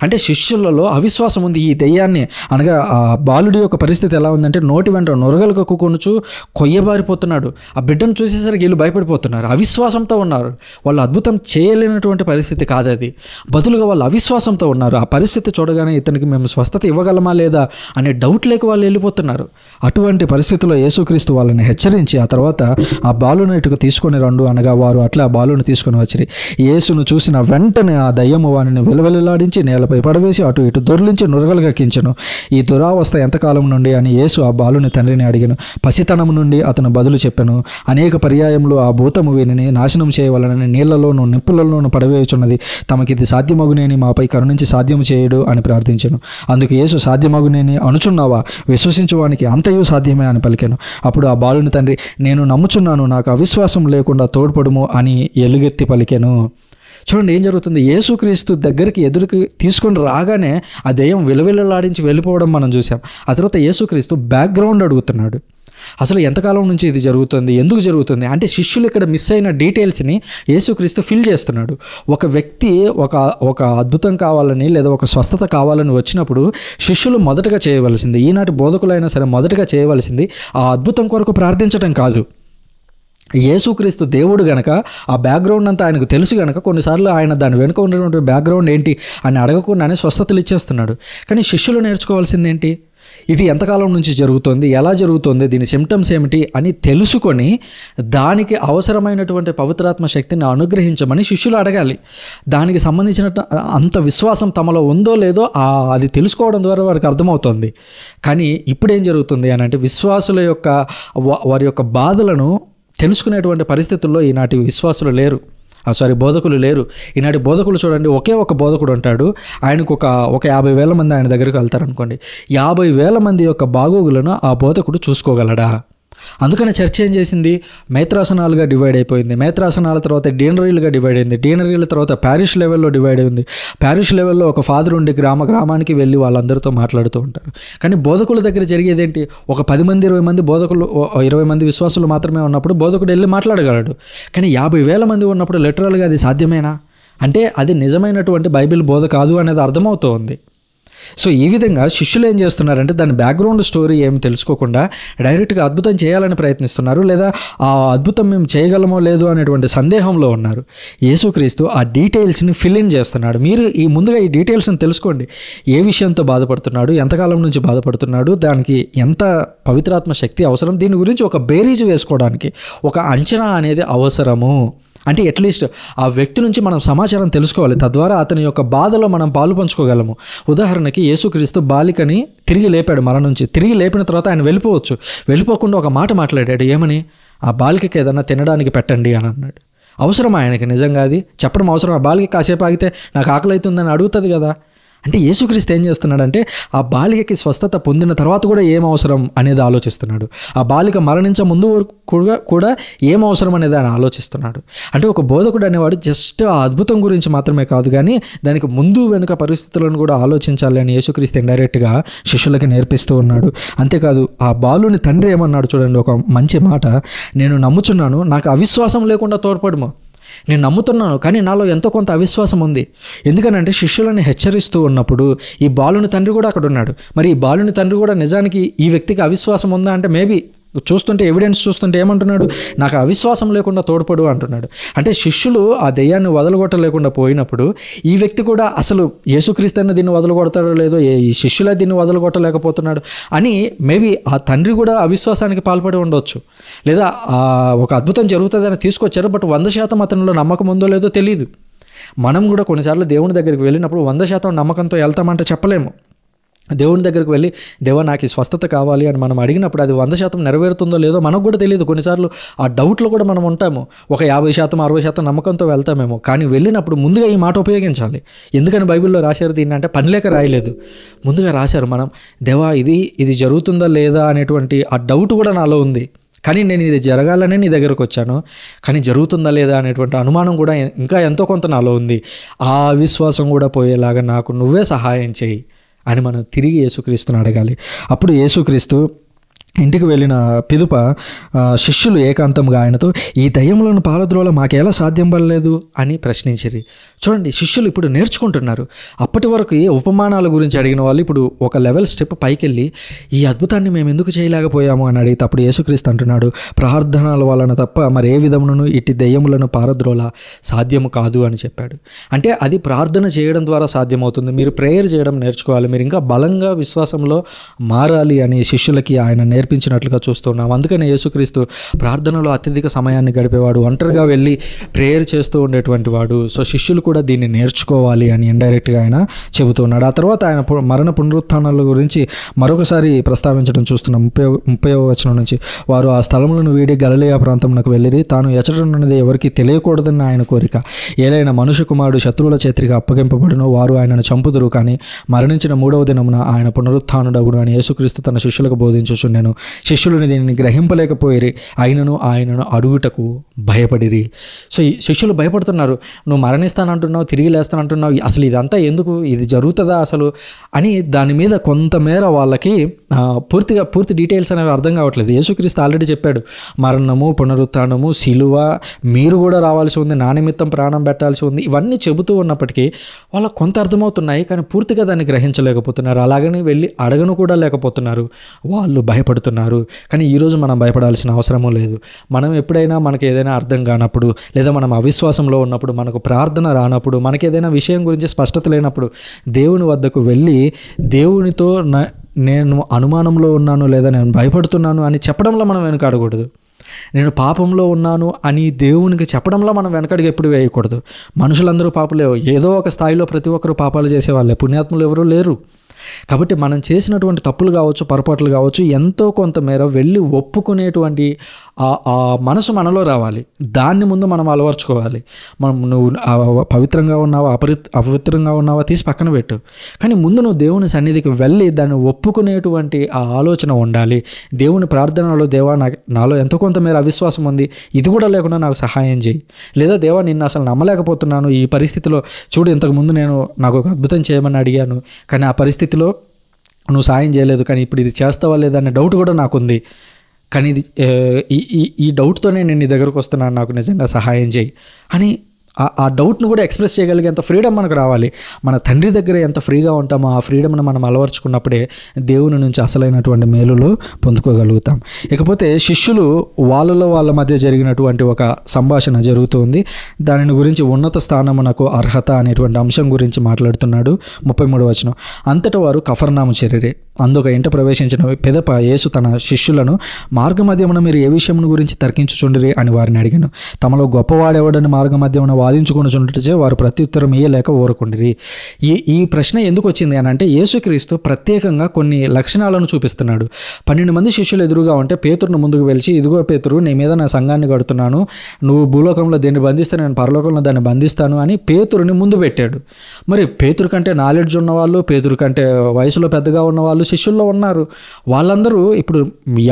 అంటే శిష్యులలో అవిశ్వాసం ఉంది ఈ దెయ్యాన్ని అనగా ఆ బాలుడి యొక్క పరిస్థితి ఎలా ఉందంటే నోటి వెంట నొరగలు కక్కుకొనుచు కొయ్యబారిపోతున్నాడు ఆ బిడ్డను చూసేసరికి వీళ్ళు భయపడిపోతున్నారు ఉన్నారు అవిశ్వాసంతో ఉన్నారు వాళ్ళు అద్భుతం చేయలేనటువంటి పరిస్థితి కాదు అది బదులుగా వాళ్ళు అవిశ్వాసంతో ఉన్నారు ఆ పరిస్థితి చూడగానే ఇతనికి మేము స్వస్థత ఇవ్వగలమా లేదా అనే డౌట్ లేక వాళ్ళు వెళ్ళిపోతున్నారు అటువంటి పరిస్థితిలో యేసుక్రీస్తు వాళ్ళని హెచ్చరించి ఆ తర్వాత ఆ బాలుని ఇటుకు తీసుకొని రండు అనగా వారు అట్లా ఆ బాలుని తీసుకొని వచ్చిరి యేసును చూసిన వెంటనే ఆ దయ్యము వాణిని వెలవెలలాడించి నేలపై పడవేసి అటు ఇటు దొర్లించి గక్కించను ఈ దురావస్థ ఎంతకాలం నుండి అని యేసు ఆ బాలుని తండ్రిని అడిగాను పసితనం నుండి అతను బదులు చెప్పాను అనేక పర్యాయములు ఆ భూతము సముద్రము వీనిని నాశనం చేయవలనని నీళ్లలోను నిప్పులలోను పడవేయుచున్నది ఇది సాధ్యమగునేని మాపై కరుణించి సాధ్యం చేయడు అని ప్రార్థించాను అందుకు యేసు సాధ్యమగునేని అనుచున్నావా విశ్వసించువానికి అంతయు సాధ్యమే అని పలికాను అప్పుడు ఆ బాలుని తండ్రి నేను నమ్ముచున్నాను నాకు అవిశ్వాసం లేకుండా తోడ్పడుము అని ఎలుగెత్తి పలికాను చూడండి ఏం జరుగుతుంది యేసుక్రీస్తు దగ్గరికి ఎదురుకి తీసుకొని రాగానే ఆ దెయ్యం విలువెల్లలాడించి వెళ్ళిపోవడం మనం చూసాం ఆ తర్వాత యేసుక్రీస్తు బ్యాక్గ్రౌండ్ అడుగుతున్నాడు అసలు ఎంతకాలం నుంచి ఇది జరుగుతుంది ఎందుకు జరుగుతుంది అంటే శిష్యులు ఇక్కడ మిస్ అయిన డీటెయిల్స్ని యేసుక్రీస్తు ఫిల్ చేస్తున్నాడు ఒక వ్యక్తి ఒక ఒక అద్భుతం కావాలని లేదా ఒక స్వస్థత కావాలని వచ్చినప్పుడు శిష్యులు మొదటగా చేయవలసింది ఈనాటి బోధకులైనా సరే మొదటగా చేయవలసింది ఆ అద్భుతం కొరకు ప్రార్థించడం కాదు యేసుక్రీస్తు దేవుడు గనక ఆ బ్యాక్గ్రౌండ్ అంతా ఆయనకు తెలుసు గనక కొన్నిసార్లు ఆయన దాని వెనుక ఉన్నటువంటి బ్యాక్గ్రౌండ్ ఏంటి అని అడగకుండానే స్వస్థతలు ఇచ్చేస్తున్నాడు కానీ శిష్యులు నేర్చుకోవాల్సిందేంటి ఇది ఎంతకాలం నుంచి జరుగుతుంది ఎలా జరుగుతుంది దీని సిమ్టమ్స్ ఏమిటి అని తెలుసుకొని దానికి అవసరమైనటువంటి పవిత్రాత్మ శక్తిని అనుగ్రహించమని శిష్యులు అడగాలి దానికి సంబంధించిన అంత విశ్వాసం తమలో ఉందో లేదో అది తెలుసుకోవడం ద్వారా వారికి అర్థమవుతుంది కానీ ఇప్పుడేం జరుగుతుంది అని అంటే విశ్వాసుల యొక్క వారి యొక్క బాధలను తెలుసుకునేటువంటి పరిస్థితుల్లో ఈనాటి విశ్వాసులు లేరు సారీ బోధకులు లేరు ఈనాటి బోధకులు చూడండి ఒకే ఒక బోధకుడు ఉంటాడు ఆయనకు ఒక ఒక యాభై వేల మంది ఆయన దగ్గరికి వెళ్తారనుకోండి యాభై వేల మంది యొక్క బాగోగులను ఆ బోధకుడు చూసుకోగలడా అందుకని చర్చ ఏం చేసింది మేత్రాసనాలుగా డివైడ్ అయిపోయింది మేత్రాసనాల తర్వాత డీనరీలుగా డివైడ్ అయింది డీనరీల తర్వాత ప్యారిష్ లెవెల్లో డివైడ్ అయింది ప్యారిష్ లెవెల్లో ఒక ఫాదర్ ఉండి గ్రామ గ్రామానికి వెళ్ళి వాళ్ళందరితో మాట్లాడుతూ ఉంటారు కానీ బోధకుల దగ్గర జరిగేదేంటి ఒక పది మంది ఇరవై మంది బోధకులు ఇరవై మంది విశ్వాసులు మాత్రమే ఉన్నప్పుడు బోధకుడు వెళ్ళి మాట్లాడగలడు కానీ యాభై వేల మంది ఉన్నప్పుడు లిటరల్గా అది సాధ్యమేనా అంటే అది నిజమైనటువంటి బైబిల్ బోధ కాదు అనేది అర్థమవుతోంది సో ఈ విధంగా శిష్యులు ఏం చేస్తున్నారంటే దాని బ్యాక్గ్రౌండ్ స్టోరీ ఏమి తెలుసుకోకుండా డైరెక్ట్గా అద్భుతం చేయాలని ప్రయత్నిస్తున్నారు లేదా ఆ అద్భుతం మేము చేయగలమో లేదు అనేటువంటి సందేహంలో ఉన్నారు యేసుక్రీస్తు ఆ డీటెయిల్స్ని ఫిల్ ఇన్ చేస్తున్నాడు మీరు ఈ ముందుగా ఈ డీటెయిల్స్ని తెలుసుకోండి ఏ విషయంతో బాధపడుతున్నాడు ఎంతకాలం నుంచి బాధపడుతున్నాడు దానికి ఎంత పవిత్రాత్మ శక్తి అవసరం దీని గురించి ఒక బేరీజ్ వేసుకోవడానికి ఒక అంచనా అనేది అవసరము అంటే అట్లీస్ట్ ఆ వ్యక్తి నుంచి మనం సమాచారం తెలుసుకోవాలి తద్వారా అతని యొక్క బాధలో మనం పాలు పంచుకోగలము ఉదాహరణకి యేసుక్రీస్తు బాలికని తిరిగి లేపాడు మన నుంచి తిరిగి లేపిన తర్వాత ఆయన వెళ్ళిపోవచ్చు వెళ్ళిపోకుండా ఒక మాట మాట్లాడాడు ఏమని ఆ బాలికకి ఏదన్నా తినడానికి పెట్టండి అని అన్నాడు అవసరం ఆయనకి నిజంగా అది చెప్పడం అవసరం ఆ బాలిక కాసేపు ఆగితే నాకు ఆకలి అవుతుందని అడుగుతుంది కదా అంటే యేసుక్రీస్తు ఏం చేస్తున్నాడంటే ఆ బాలికకి స్వస్థత పొందిన తర్వాత కూడా ఏం అవసరం అనేది ఆలోచిస్తున్నాడు ఆ బాలిక మరణించే ముందు కూడా కూడా ఏం అవసరం అనేది ఆయన ఆలోచిస్తున్నాడు అంటే ఒక బోధకుడు అనేవాడు జస్ట్ ఆ అద్భుతం గురించి మాత్రమే కాదు కానీ దానికి ముందు వెనుక పరిస్థితులను కూడా ఆలోచించాలి అని యేసుక్రీస్తు ఇండైరెక్ట్గా శిష్యులకి నేర్పిస్తూ ఉన్నాడు అంతేకాదు ఆ బాలుని తండ్రి ఏమన్నాడు చూడండి ఒక మంచి మాట నేను నమ్ముచున్నాను నాకు అవిశ్వాసం లేకుండా తోడ్పడము నేను నమ్ముతున్నాను కానీ నాలో ఎంతో కొంత అవిశ్వాసం ఉంది ఎందుకనంటే శిష్యులను హెచ్చరిస్తూ ఉన్నప్పుడు ఈ బాలుని తండ్రి కూడా అక్కడ ఉన్నాడు మరి ఈ బాలుని తండ్రి కూడా నిజానికి ఈ వ్యక్తికి అవిశ్వాసం ఉందా అంటే మేబీ చూస్తుంటే ఎవిడెన్స్ చూస్తుంటే ఏమంటున్నాడు నాకు అవిశ్వాసం లేకుండా తోడ్పడు అంటున్నాడు అంటే శిష్యులు ఆ దెయ్యాన్ని వదలగొట్టలేకుండా పోయినప్పుడు ఈ వ్యక్తి కూడా అసలు యేసుక్రీస్తన్న దీన్ని వదలగొడతాడో లేదో ఈ శిష్యులే దీన్ని వదలగొట్టలేకపోతున్నాడు అని మేబీ ఆ తండ్రి కూడా అవిశ్వాసానికి పాల్పడి ఉండొచ్చు లేదా ఒక అద్భుతం జరుగుతుందని తీసుకొచ్చారు బట్ వంద శాతం అతనిలో నమ్మకం ఉందో లేదో తెలియదు మనం కూడా కొన్నిసార్లు దేవుని దగ్గరికి వెళ్ళినప్పుడు వంద శాతం నమ్మకంతో వెళ్తామంటే చెప్పలేము దేవుని దగ్గరికి వెళ్ళి దేవా నాకు ఈ స్వస్థత కావాలి అని మనం అడిగినప్పుడు అది వంద శాతం నెరవేరుతుందో లేదో మనకు కూడా తెలియదు కొన్నిసార్లు ఆ డౌట్లో కూడా మనం ఉంటాము ఒక యాభై శాతం అరవై శాతం నమ్మకంతో వెళ్తామేమో కానీ వెళ్ళినప్పుడు ముందుగా ఈ మాట ఉపయోగించాలి ఎందుకని బైబిల్లో రాశారు దీన్ని అంటే పనిలేక రాయలేదు ముందుగా రాశారు మనం దేవా ఇది ఇది జరుగుతుందా లేదా అనేటువంటి ఆ డౌట్ కూడా నాలో ఉంది కానీ నేను ఇది జరగాలనే నీ దగ్గరకు వచ్చాను కానీ జరుగుతుందా లేదా అనేటువంటి అనుమానం కూడా ఇంకా ఎంతో కొంత నాలో ఉంది ఆ విశ్వాసం కూడా పోయేలాగా నాకు నువ్వే సహాయం చేయి అని మనం తిరిగి యేసుక్రీస్తుని అడగాలి అప్పుడు యేసుక్రీస్తు ఇంటికి వెళ్ళిన పిదుప శిష్యులు ఏకాంతంగా ఆయనతో ఈ దయ్యములను పాలద్రోల మాకెలా సాధ్యం పడలేదు అని ప్రశ్నించిరి చూడండి శిష్యులు ఇప్పుడు నేర్చుకుంటున్నారు అప్పటి వరకు ఏ ఉపమానాల గురించి అడిగిన వాళ్ళు ఇప్పుడు ఒక లెవెల్ స్టెప్ పైకి వెళ్ళి ఈ అద్భుతాన్ని మేము ఎందుకు చేయలేకపోయాము అని అడిగితే అప్పుడు యేసుక్రీస్తు అంటున్నాడు ప్రార్థనల వలన తప్ప మరి ఏ విధములను ఇట్టి దయ్యములను పారద్రోల సాధ్యము కాదు అని చెప్పాడు అంటే అది ప్రార్థన చేయడం ద్వారా సాధ్యమవుతుంది మీరు ప్రేయర్ చేయడం నేర్చుకోవాలి మీరు ఇంకా బలంగా విశ్వాసంలో మారాలి అని శిష్యులకి ఆయన నేర్పించినట్లుగా చూస్తున్నాం అందుకని యేసుక్రీస్తు ప్రార్థనలో అత్యధిక సమయాన్ని గడిపేవాడు ఒంటరిగా వెళ్ళి ప్రేయర్ చేస్తూ ఉండేటువంటి వాడు సో శిష్యులు కూడా దీన్ని నేర్చుకోవాలి అని ఇండైరెక్ట్గా ఆయన చెబుతున్నాడు ఆ తర్వాత ఆయన మరణ పునరుత్నాల గురించి మరొకసారి ప్రస్తావించడం చూస్తున్నాం ముప్పై ముప్పై వచనం నుంచి వారు ఆ స్థలములను వీడి గలలేయ ప్రాంతంలోకి వెళ్ళి తాను ఎచ్చటనున్నది ఎవరికి తెలియకూడదని ఆయన కోరిక ఏదైనా మనుషు కుమారుడు శత్రువుల చేతికి అప్పగింపబడును వారు ఆయనను చంపుదురు కానీ మరణించిన మూడవ దినమున ఆయన పునరుత్డగుడు అని యేసుక్రీస్తు తన శిష్యులకు బోధించుచుండెను అయినను శిష్యులను దీనిని గ్రహింపలేకపోయిరి అయినను ఆయనను అడుగుటకు భయపడిరి సో శిష్యులు భయపడుతున్నారు నువ్వు మరణిస్తానంటున్నావు తిరిగి లేస్తానంటున్నావు అసలు ఇదంతా ఎందుకు ఇది జరుగుతుందా అసలు అని దాని మీద కొంతమేర వాళ్ళకి పూర్తిగా పూర్తి డీటెయిల్స్ అనేవి అర్థం కావట్లేదు యేసుక్రీస్తు ఆల్రెడీ చెప్పాడు మరణము పునరుత్నము శిలువ మీరు కూడా రావాల్సి ఉంది నా నిమిత్తం ప్రాణం పెట్టాల్సి ఉంది ఇవన్నీ చెబుతూ ఉన్నప్పటికీ వాళ్ళకు కొంత అర్థమవుతున్నాయి కానీ పూర్తిగా దాన్ని గ్రహించలేకపోతున్నారు అలాగని వెళ్ళి అడగను కూడా లేకపోతున్నారు వాళ్ళు భయపడుతున్నారు భయపడుతున్నారు కానీ ఈరోజు మనం భయపడాల్సిన అవసరము లేదు మనం ఎప్పుడైనా మనకు ఏదైనా అర్థం కానప్పుడు లేదా మనం అవిశ్వాసంలో ఉన్నప్పుడు మనకు ప్రార్థన రానప్పుడు మనకి ఏదైనా విషయం గురించి స్పష్టత లేనప్పుడు దేవుని వద్దకు వెళ్ళి దేవునితో నేను అనుమానంలో ఉన్నాను లేదా నేను భయపడుతున్నాను అని చెప్పడంలో మనం వెనుకాడకూడదు నేను పాపంలో ఉన్నాను అని దేవునికి చెప్పడంలో మనం వెనకడికి ఎప్పుడు వేయకూడదు మనుషులందరూ పాపలే ఏదో ఒక స్థాయిలో ప్రతి ఒక్కరు పాపాలు చేసేవాళ్ళే పుణ్యాత్ములు ఎవరూ లేరు కాబట్టి మనం చేసినటువంటి తప్పులు కావచ్చు పొరపాట్లు కావచ్చు ఎంతో కొంత మేర వెళ్ళి ఒప్పుకునేటువంటి ఆ మనసు మనలో రావాలి దాన్ని ముందు మనం అలవర్చుకోవాలి మనం నువ్వు పవిత్రంగా ఉన్నావా అపరి అపవిత్రంగా ఉన్నావా తీసి పక్కన పెట్టు కానీ ముందు నువ్వు దేవుని సన్నిధికి వెళ్ళి దాన్ని ఒప్పుకునేటువంటి ఆ ఆలోచన ఉండాలి దేవుని ప్రార్థనలో దేవా నాకు నాలో ఎంతో కొంత మేర అవిశ్వాసం ఉంది ఇది కూడా లేకుండా నాకు సహాయం చేయి లేదా దేవా నిన్ను అసలు నమ్మలేకపోతున్నాను ఈ పరిస్థితిలో చూడు ఇంతకుముందు నేను నాకు ఒక అద్భుతం చేయమని అడిగాను కానీ ఆ పరిస్థితి రీతిలో నువ్వు సాయం చేయలేదు కానీ ఇప్పుడు ఇది చేస్తావా లేదనే డౌట్ కూడా నాకుంది కానీ ఇది ఈ డౌట్తోనే నేను నీ దగ్గరకు వస్తున్నాను నాకు నిజంగా సహాయం చేయి అని ఆ డౌట్ను కూడా ఎక్స్ప్రెస్ చేయగలిగేంత ఫ్రీడమ్ మనకు రావాలి మన తండ్రి దగ్గర ఎంత ఫ్రీగా ఉంటామో ఆ ఫ్రీడమ్ను మనం అలవర్చుకున్నప్పుడే దేవుని నుంచి అసలైనటువంటి మేలులు పొందుకోగలుగుతాం ఇకపోతే శిష్యులు వాళ్ళలో వాళ్ళ మధ్య జరిగినటువంటి ఒక సంభాషణ జరుగుతుంది దానిని గురించి ఉన్నత స్థానమునకు అర్హత అనేటువంటి అంశం గురించి మాట్లాడుతున్నాడు ముప్పై మూడు వచనం అంతట వారు కఫర్నామ చర్యరే అందుక ఇంట ప్రవేశించిన పెదప యేసు తన శిష్యులను మార్గమధ్యమున మీరు ఏ విషయం గురించి తర్కించుచుండిరి అని వారిని అడిగాను తమలో గొప్పవాడెవడని మార్గమధ్యమున వాదించుకొనుచుండటచే వారు ప్రత్యుత్తరం ఇయ్యలేక ఊరకుండిరి ఈ ఈ ప్రశ్న ఎందుకు వచ్చింది అని అంటే యేసుక్రీస్తు ప్రత్యేకంగా కొన్ని లక్షణాలను చూపిస్తున్నాడు పన్నెండు మంది శిష్యులు ఎదురుగా ఉంటే పేతురును ముందుకు వెలిచి ఇదిగో పేతురు నీ మీద నా సంఘాన్ని కడుతున్నాను నువ్వు భూలోకంలో దీన్ని బంధిస్తే నేను పరలోకంలో దాన్ని బంధిస్తాను అని పేతురుని ముందు పెట్టాడు మరి పేతురు కంటే నాలెడ్జ్ ఉన్నవాళ్ళు పేతురు కంటే వయసులో పెద్దగా ఉన్నవాళ్ళు శిష్యుల్లో ఉన్నారు వాళ్ళందరూ ఇప్పుడు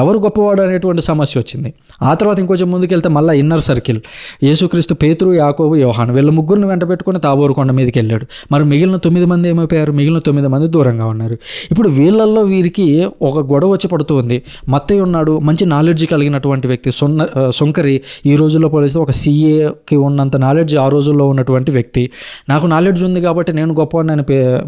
ఎవరు గొప్పవాడు అనేటువంటి సమస్య వచ్చింది ఆ తర్వాత ఇంకొంచెం ముందుకెళ్తే మళ్ళీ ఇన్నర్ సర్కిల్ యేసుక్రీస్తు పేతురు యాకోబు యోహాను వీళ్ళ ముగ్గురిని వెంట పెట్టుకుని తాబోరు కొండ మీదకి వెళ్ళాడు మరి మిగిలిన తొమ్మిది మంది ఏమైపోయారు మిగిలిన తొమ్మిది మంది దూరంగా ఉన్నారు ఇప్పుడు వీళ్ళల్లో వీరికి ఒక గొడవ వచ్చి పడుతుంది మత్తయ్య ఉన్నాడు మంచి నాలెడ్జ్ కలిగినటువంటి వ్యక్తి సున్న సుంకరి ఈ రోజుల్లో పోలిస్తే ఒక సీఏకి ఉన్నంత నాలెడ్జ్ ఆ రోజుల్లో ఉన్నటువంటి వ్యక్తి నాకు నాలెడ్జ్ ఉంది కాబట్టి నేను గొప్ప నేను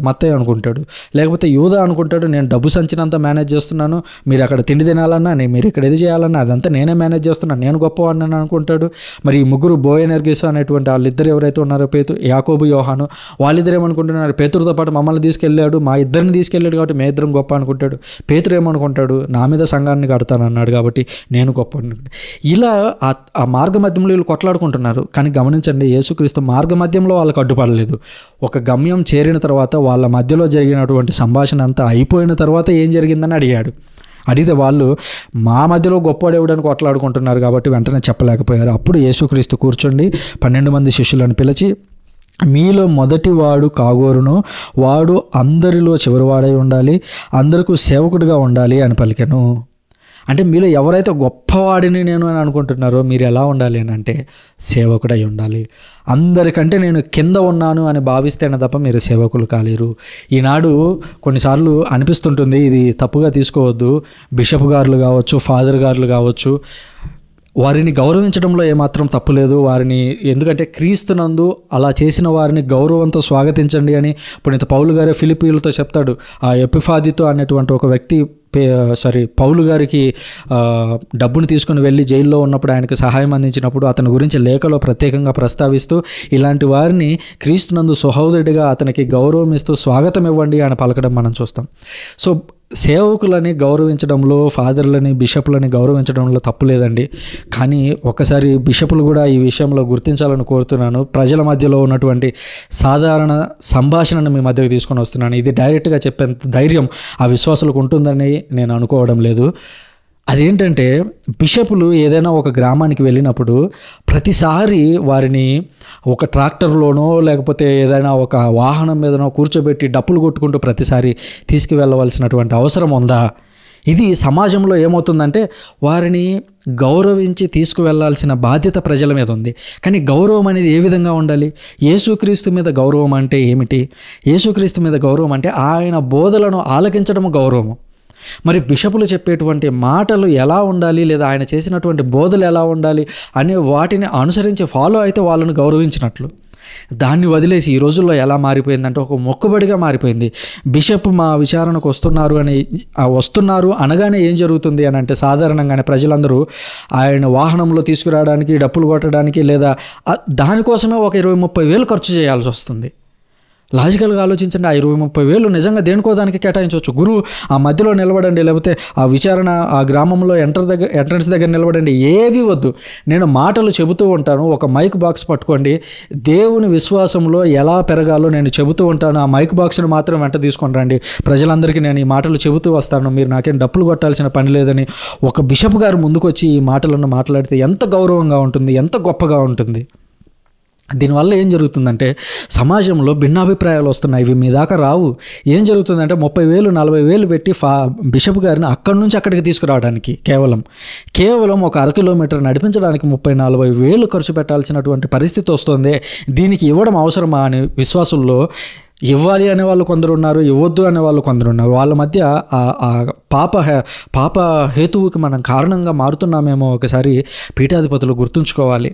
మత్తయ్య అనుకుంటాడు లేకపోతే యూధ అనుకుంటాడు నేను డబ్బు సంచినంత మేనేజ్ చేస్తున్నాను మీరు అక్కడ తిండి తినాలన్నా నేను మీరు ఇక్కడ ఏది చేయాలన్నా అదంతా నేనే మేనేజ్ చేస్తున్నాను నేను అని అనుకుంటాడు మరి ఈ ముగ్గురు బో ఎనర్గీస్ అనేటువంటి వాళ్ళిద్దరు ఎవరైతే ఉన్నారో పేతు యాకోబు యోహాను వాళ్ళిద్దరు ఏమనుకుంటున్నారు పేతురుతో పాటు మమ్మల్ని తీసుకెళ్ళాడు మా ఇద్దరిని తీసుకెళ్ళాడు కాబట్టి మే ఇద్దరం గొప్ప అనుకుంటాడు పేతురు ఏమనుకుంటాడు నా మీద సంఘాన్ని కడతానన్నాడు కాబట్టి నేను గొప్ప ఇలా ఆ మార్గ మధ్యంలో వీళ్ళు కొట్లాడుకుంటున్నారు కానీ గమనించండి యేసుక్రీస్తు మార్గ మధ్యంలో వాళ్ళకు అడ్డుపడలేదు ఒక గమ్యం చేరిన తర్వాత వాళ్ళ మధ్యలో జరిగినటువంటి సంభాషణ అంతా అయిపోయిన తర్వాత ఏం జరిగిందని అడిగాడు అడిగితే వాళ్ళు మా మధ్యలో గొప్పవాడేవుడని కొట్లాడుకుంటున్నారు కాబట్టి వెంటనే చెప్పలేకపోయారు అప్పుడు యేసుక్రీస్తు కూర్చుండి పన్నెండు మంది శిష్యులను పిలిచి మీలో మొదటి వాడు కాగోరును వాడు అందరిలో చివరివాడై ఉండాలి అందరికీ సేవకుడిగా ఉండాలి అని పలికను అంటే మీలో ఎవరైతే గొప్పవాడిని నేను అని అనుకుంటున్నారో మీరు ఎలా ఉండాలి అని అంటే సేవకుడై ఉండాలి అందరికంటే నేను కింద ఉన్నాను అని భావిస్తేనే తప్ప మీరు సేవకులు కాలేరు ఈనాడు కొన్నిసార్లు అనిపిస్తుంటుంది ఇది తప్పుగా తీసుకోవద్దు బిషప్ గారులు కావచ్చు ఫాదర్ గారులు కావచ్చు వారిని గౌరవించడంలో ఏమాత్రం తప్పులేదు వారిని ఎందుకంటే క్రీస్తునందు అలా చేసిన వారిని గౌరవంతో స్వాగతించండి అని ఇంత పౌలు గారే ఫిలిపీలతో చెప్తాడు ఆ ఎపిఫాదితో అనేటువంటి ఒక వ్యక్తి సారీ పౌలు గారికి డబ్బును తీసుకుని వెళ్ళి జైల్లో ఉన్నప్పుడు ఆయనకు సహాయం అందించినప్పుడు అతని గురించి లేఖలో ప్రత్యేకంగా ప్రస్తావిస్తూ ఇలాంటి వారిని క్రీస్తునందు సహోదరుడిగా అతనికి గౌరవం ఇస్తూ స్వాగతం ఇవ్వండి అని పలకడం మనం చూస్తాం సో సేవకులని గౌరవించడంలో ఫాదర్లని బిషప్లని గౌరవించడంలో తప్పు లేదండి కానీ ఒకసారి బిషప్లు కూడా ఈ విషయంలో గుర్తించాలని కోరుతున్నాను ప్రజల మధ్యలో ఉన్నటువంటి సాధారణ సంభాషణను మీ మధ్యకు తీసుకొని వస్తున్నాను ఇది డైరెక్ట్గా చెప్పేంత ధైర్యం ఆ విశ్వాసులకు ఉంటుందని నేను అనుకోవడం లేదు అదేంటంటే బిషపులు ఏదైనా ఒక గ్రామానికి వెళ్ళినప్పుడు ప్రతిసారి వారిని ఒక ట్రాక్టర్లోనో లేకపోతే ఏదైనా ఒక వాహనం మీదనో కూర్చోబెట్టి డప్పులు కొట్టుకుంటూ ప్రతిసారి తీసుకువెళ్ళవలసినటువంటి అవసరం ఉందా ఇది సమాజంలో ఏమవుతుందంటే వారిని గౌరవించి తీసుకువెళ్లాల్సిన బాధ్యత ప్రజల మీద ఉంది కానీ గౌరవం అనేది ఏ విధంగా ఉండాలి యేసుక్రీస్తు మీద గౌరవం అంటే ఏమిటి యేసుక్రీస్తు మీద గౌరవం అంటే ఆయన బోధలను ఆలకించడం గౌరవము మరి బిషపులు చెప్పేటువంటి మాటలు ఎలా ఉండాలి లేదా ఆయన చేసినటువంటి బోధలు ఎలా ఉండాలి అనే వాటిని అనుసరించి ఫాలో అయితే వాళ్ళను గౌరవించినట్లు దాన్ని వదిలేసి ఈ రోజుల్లో ఎలా మారిపోయిందంటే ఒక మొక్కుబడిగా మారిపోయింది బిషప్ మా విచారణకు వస్తున్నారు అని వస్తున్నారు అనగానే ఏం జరుగుతుంది అని అంటే సాధారణంగానే ప్రజలందరూ ఆయన వాహనంలో తీసుకురావడానికి డప్పులు కొట్టడానికి లేదా దానికోసమే ఒక ఇరవై ముప్పై వేలు ఖర్చు చేయాల్సి వస్తుంది లాజికల్గా ఆలోచించండి ఆ ఇరవై ముప్పై వేలు నిజంగా దేనికో దానికి కేటాయించవచ్చు గురువు ఆ మధ్యలో నిలబడండి లేకపోతే ఆ విచారణ ఆ గ్రామంలో ఎంటర్ దగ్గర ఎంట్రన్స్ దగ్గర నిలబడండి ఏవి వద్దు నేను మాటలు చెబుతూ ఉంటాను ఒక మైక్ బాక్స్ పట్టుకోండి దేవుని విశ్వాసంలో ఎలా పెరగాలో నేను చెబుతూ ఉంటాను ఆ మైక్ బాక్స్ని మాత్రం వెంట తీసుకొని రండి ప్రజలందరికీ నేను ఈ మాటలు చెబుతూ వస్తాను మీరు నాకేం డప్పులు కొట్టాల్సిన పని లేదని ఒక బిషప్ గారు ముందుకొచ్చి ఈ మాటలను మాట్లాడితే ఎంత గౌరవంగా ఉంటుంది ఎంత గొప్పగా ఉంటుంది దీనివల్ల ఏం జరుగుతుందంటే సమాజంలో భిన్నాభిప్రాయాలు వస్తున్నాయి ఇవి మీ దాకా రావు ఏం జరుగుతుందంటే ముప్పై వేలు నలభై వేలు పెట్టి ఫా బిషప్ గారిని అక్కడి నుంచి అక్కడికి తీసుకురావడానికి కేవలం కేవలం ఒక అర కిలోమీటర్ నడిపించడానికి ముప్పై నలభై వేలు ఖర్చు పెట్టాల్సినటువంటి పరిస్థితి వస్తుంది దీనికి ఇవ్వడం అవసరమా అని విశ్వాసుల్లో ఇవ్వాలి అనే వాళ్ళు కొందరు ఉన్నారు ఇవ్వద్దు అనే వాళ్ళు కొందరు ఉన్నారు వాళ్ళ మధ్య ఆ పాప పాప హేతువుకి మనం కారణంగా మారుతున్నామేమో ఒకసారి పీఠాధిపతులు గుర్తుంచుకోవాలి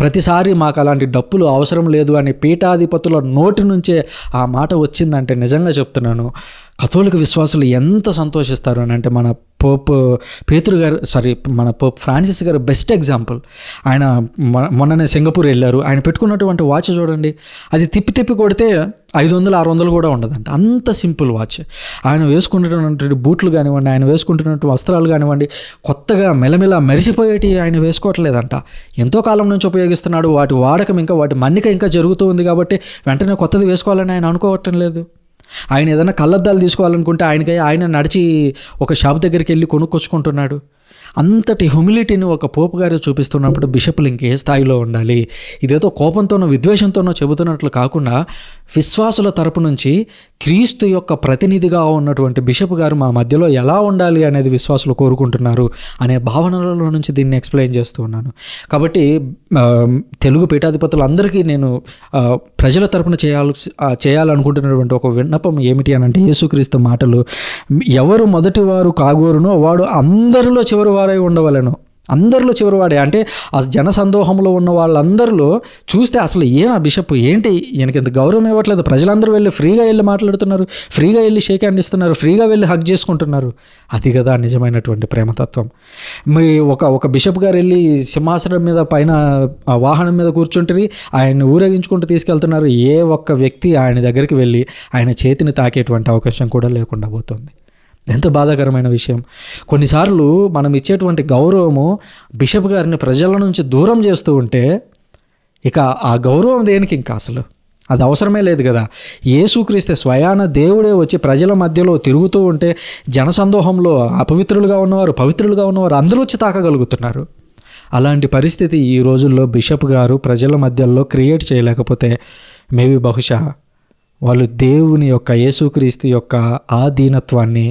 ప్రతిసారి మాకు అలాంటి డప్పులు అవసరం లేదు అని పీఠాధిపతుల నోటి నుంచే ఆ మాట వచ్చిందంటే నిజంగా చెప్తున్నాను కథోలిక విశ్వాసులు ఎంత సంతోషిస్తారు అని అంటే మన పోప్ పేతురు గారు సారీ మన పోప్ ఫ్రాన్సిస్ గారు బెస్ట్ ఎగ్జాంపుల్ ఆయన మొన్ననే సింగపూర్ వెళ్ళారు ఆయన పెట్టుకున్నటువంటి వాచ్ చూడండి అది తిప్పి తిప్పి కొడితే ఐదు వందలు ఆరు వందలు కూడా ఉండదంట అంత సింపుల్ వాచ్ ఆయన వేసుకుంటున్నటువంటి బూట్లు కానివ్వండి ఆయన వేసుకుంటున్నటువంటి వస్త్రాలు కానివ్వండి కొత్తగా మెలమెల మెరిసిపోయేటి ఆయన వేసుకోవట్లేదంట ఎంతో కాలం నుంచి ఉపయోగిస్తున్నాడు వాటి వాడకం ఇంకా వాటి మన్నిక ఇంకా జరుగుతూ ఉంది కాబట్టి వెంటనే కొత్తది వేసుకోవాలని ఆయన అనుకోవటం లేదు ఆయన ఏదైనా కళ్ళద్దాలు తీసుకోవాలనుకుంటే ఆయనకి ఆయన నడిచి ఒక షాప్ దగ్గరికి వెళ్ళి కొనుక్కొచ్చుకుంటున్నాడు అంతటి హ్యూమిలిటీని ఒక పోపు గారు చూపిస్తున్నప్పుడు బిషపులు ఇంకే స్థాయిలో ఉండాలి ఇదేదో కోపంతోనో విద్వేషంతోనో చెబుతున్నట్లు కాకుండా విశ్వాసుల తరపు నుంచి క్రీస్తు యొక్క ప్రతినిధిగా ఉన్నటువంటి బిషప్ గారు మా మధ్యలో ఎలా ఉండాలి అనేది విశ్వాసులు కోరుకుంటున్నారు అనే భావనలలో నుంచి దీన్ని ఎక్స్ప్లెయిన్ చేస్తూ ఉన్నాను కాబట్టి తెలుగు పీఠాధిపతులందరికీ నేను ప్రజల తరపున చేయాల్సి చేయాలనుకుంటున్నటువంటి ఒక విన్నపం ఏమిటి అని అంటే యేసుక్రీస్తు మాటలు ఎవరు మొదటి వారు కాగోరునో వాడు అందరిలో చివరి వారై ఉండవలను అందరిలో చివరివాడే అంటే ఆ జన సందోహంలో ఉన్న వాళ్ళందరిలో చూస్తే అసలు ఏం ఆ బిషప్ ఏంటి ఈయనకి ఇంత గౌరవం ఇవ్వట్లేదు ప్రజలందరూ వెళ్ళి ఫ్రీగా వెళ్ళి మాట్లాడుతున్నారు ఫ్రీగా వెళ్ళి షేక్ హ్యాండ్ ఇస్తున్నారు ఫ్రీగా వెళ్ళి హక్ చేసుకుంటున్నారు అది కదా నిజమైనటువంటి ప్రేమతత్వం మీ ఒక ఒక బిషప్ గారు వెళ్ళి సింహాసనం మీద పైన వాహనం మీద కూర్చుంటే ఆయన్ని ఊరేగించుకుంటూ తీసుకెళ్తున్నారు ఏ ఒక్క వ్యక్తి ఆయన దగ్గరికి వెళ్ళి ఆయన చేతిని తాకేటువంటి అవకాశం కూడా లేకుండా పోతుంది ఎంత బాధాకరమైన విషయం కొన్నిసార్లు మనం ఇచ్చేటువంటి గౌరవము బిషప్ గారిని ప్రజల నుంచి దూరం చేస్తూ ఉంటే ఇక ఆ గౌరవం దేనికి ఇంకా అసలు అది అవసరమే లేదు కదా యేసుక్రీస్తే స్వయాన దేవుడే వచ్చి ప్రజల మధ్యలో తిరుగుతూ ఉంటే జనసందోహంలో అపవిత్రులుగా ఉన్నవారు పవిత్రులుగా ఉన్నవారు అందరూ వచ్చి తాకగలుగుతున్నారు అలాంటి పరిస్థితి ఈ రోజుల్లో బిషప్ గారు ప్రజల మధ్యలో క్రియేట్ చేయలేకపోతే మేబీ బహుశా వాళ్ళు దేవుని యొక్క యేసుక్రీస్తు యొక్క ఆధీనత్వాన్ని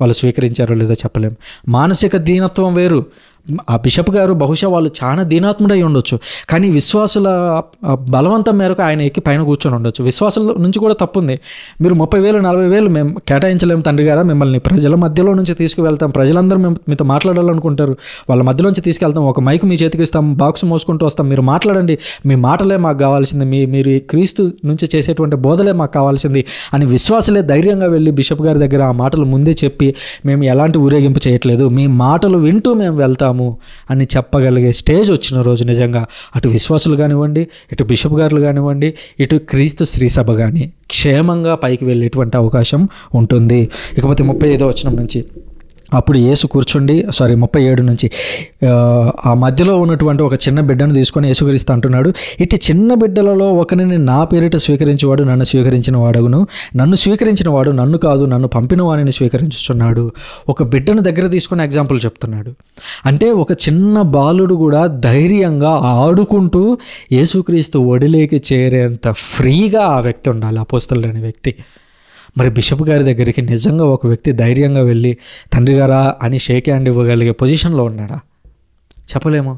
వాళ్ళు స్వీకరించారో లేదో చెప్పలేం మానసిక దీనత్వం వేరు ఆ బిషప్ గారు బహుశా వాళ్ళు చాలా దీనాత్ముడై ఉండొచ్చు కానీ విశ్వాసుల బలవంతం మేరకు ఆయన ఎక్కి పైన కూర్చొని ఉండొచ్చు విశ్వాసుల నుంచి కూడా తప్పుంది మీరు ముప్పై వేలు నలభై వేలు మేము కేటాయించలేము తండ్రి గారా మిమ్మల్ని ప్రజల మధ్యలో నుంచి తీసుకువెళ్తాం ప్రజలందరూ మేము మీతో మాట్లాడాలనుకుంటారు వాళ్ళ మధ్యలోంచి తీసుకెళ్తాం ఒక మైక్ మీ చేతికి ఇస్తాం బాక్స్ మోసుకుంటూ వస్తాం మీరు మాట్లాడండి మీ మాటలే మాకు కావాల్సింది మీ మీరు క్రీస్తు నుంచి చేసేటువంటి బోధలే మాకు కావాల్సింది అని విశ్వాసులే ధైర్యంగా వెళ్ళి బిషప్ గారి దగ్గర ఆ మాటలు ముందే చెప్పి మేము ఎలాంటి ఊరేగింపు చేయట్లేదు మీ మాటలు వింటూ మేము వెళ్తాం చేస్తాము అని చెప్పగలిగే స్టేజ్ వచ్చిన రోజు నిజంగా అటు విశ్వాసులు కానివ్వండి ఇటు బిషప్ గారులు కానివ్వండి ఇటు క్రీస్తు శ్రీసభ కానీ క్షేమంగా పైకి వెళ్ళేటువంటి అవకాశం ఉంటుంది ఇకపోతే ముప్పై ఐదో వచనం నుంచి అప్పుడు యేసు కూర్చుండి సారీ ముప్పై ఏడు నుంచి ఆ మధ్యలో ఉన్నటువంటి ఒక చిన్న బిడ్డను తీసుకొని యేసుక్రీస్తు అంటున్నాడు ఇట్టి చిన్న బిడ్డలలో ఒకరిని నా పేరిట స్వీకరించేవాడు నన్ను స్వీకరించిన వాడుగును నన్ను స్వీకరించిన వాడు నన్ను కాదు నన్ను పంపిన వాడిని స్వీకరించుచున్నాడు ఒక బిడ్డను దగ్గర తీసుకుని ఎగ్జాంపుల్ చెప్తున్నాడు అంటే ఒక చిన్న బాలుడు కూడా ధైర్యంగా ఆడుకుంటూ యేసుక్రీస్తు ఒడిలేకి చేరేంత ఫ్రీగా ఆ వ్యక్తి ఉండాలి అపోస్తలు లేని వ్యక్తి మరి బిషప్ గారి దగ్గరికి నిజంగా ఒక వ్యక్తి ధైర్యంగా వెళ్ళి తండ్రి గారా అని షేక్ హ్యాండ్ ఇవ్వగలిగే పొజిషన్లో ఉన్నాడా చెప్పలేము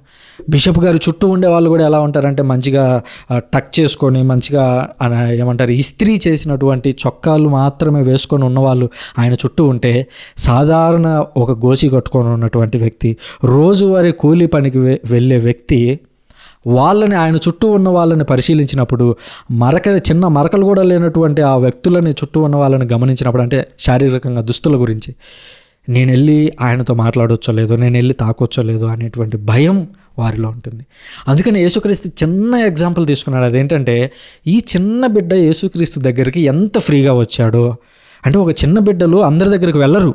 బిషప్ గారు చుట్టూ ఉండే వాళ్ళు కూడా ఎలా ఉంటారంటే మంచిగా టక్ చేసుకొని మంచిగా ఏమంటారు ఇస్త్రీ చేసినటువంటి చొక్కాలు మాత్రమే వేసుకొని ఉన్నవాళ్ళు ఆయన చుట్టూ ఉంటే సాధారణ ఒక గోచి కట్టుకొని ఉన్నటువంటి వ్యక్తి రోజువారీ కూలీ పనికి వెళ్ళే వ్యక్తి వాళ్ళని ఆయన చుట్టూ ఉన్న వాళ్ళని పరిశీలించినప్పుడు మరక చిన్న మరకలు కూడా లేనటువంటి ఆ వ్యక్తులని చుట్టూ ఉన్న వాళ్ళని గమనించినప్పుడు అంటే శారీరకంగా దుస్తుల గురించి నేను వెళ్ళి ఆయనతో మాట్లాడవచ్చో లేదో నేను వెళ్ళి తాకొచ్చో లేదో అనేటువంటి భయం వారిలో ఉంటుంది అందుకని యేసుక్రీస్తు చిన్న ఎగ్జాంపుల్ తీసుకున్నాడు అదేంటంటే ఈ చిన్న బిడ్డ యేసుక్రీస్తు దగ్గరికి ఎంత ఫ్రీగా వచ్చాడో అంటే ఒక చిన్న బిడ్డలు అందరి దగ్గరికి వెళ్ళరు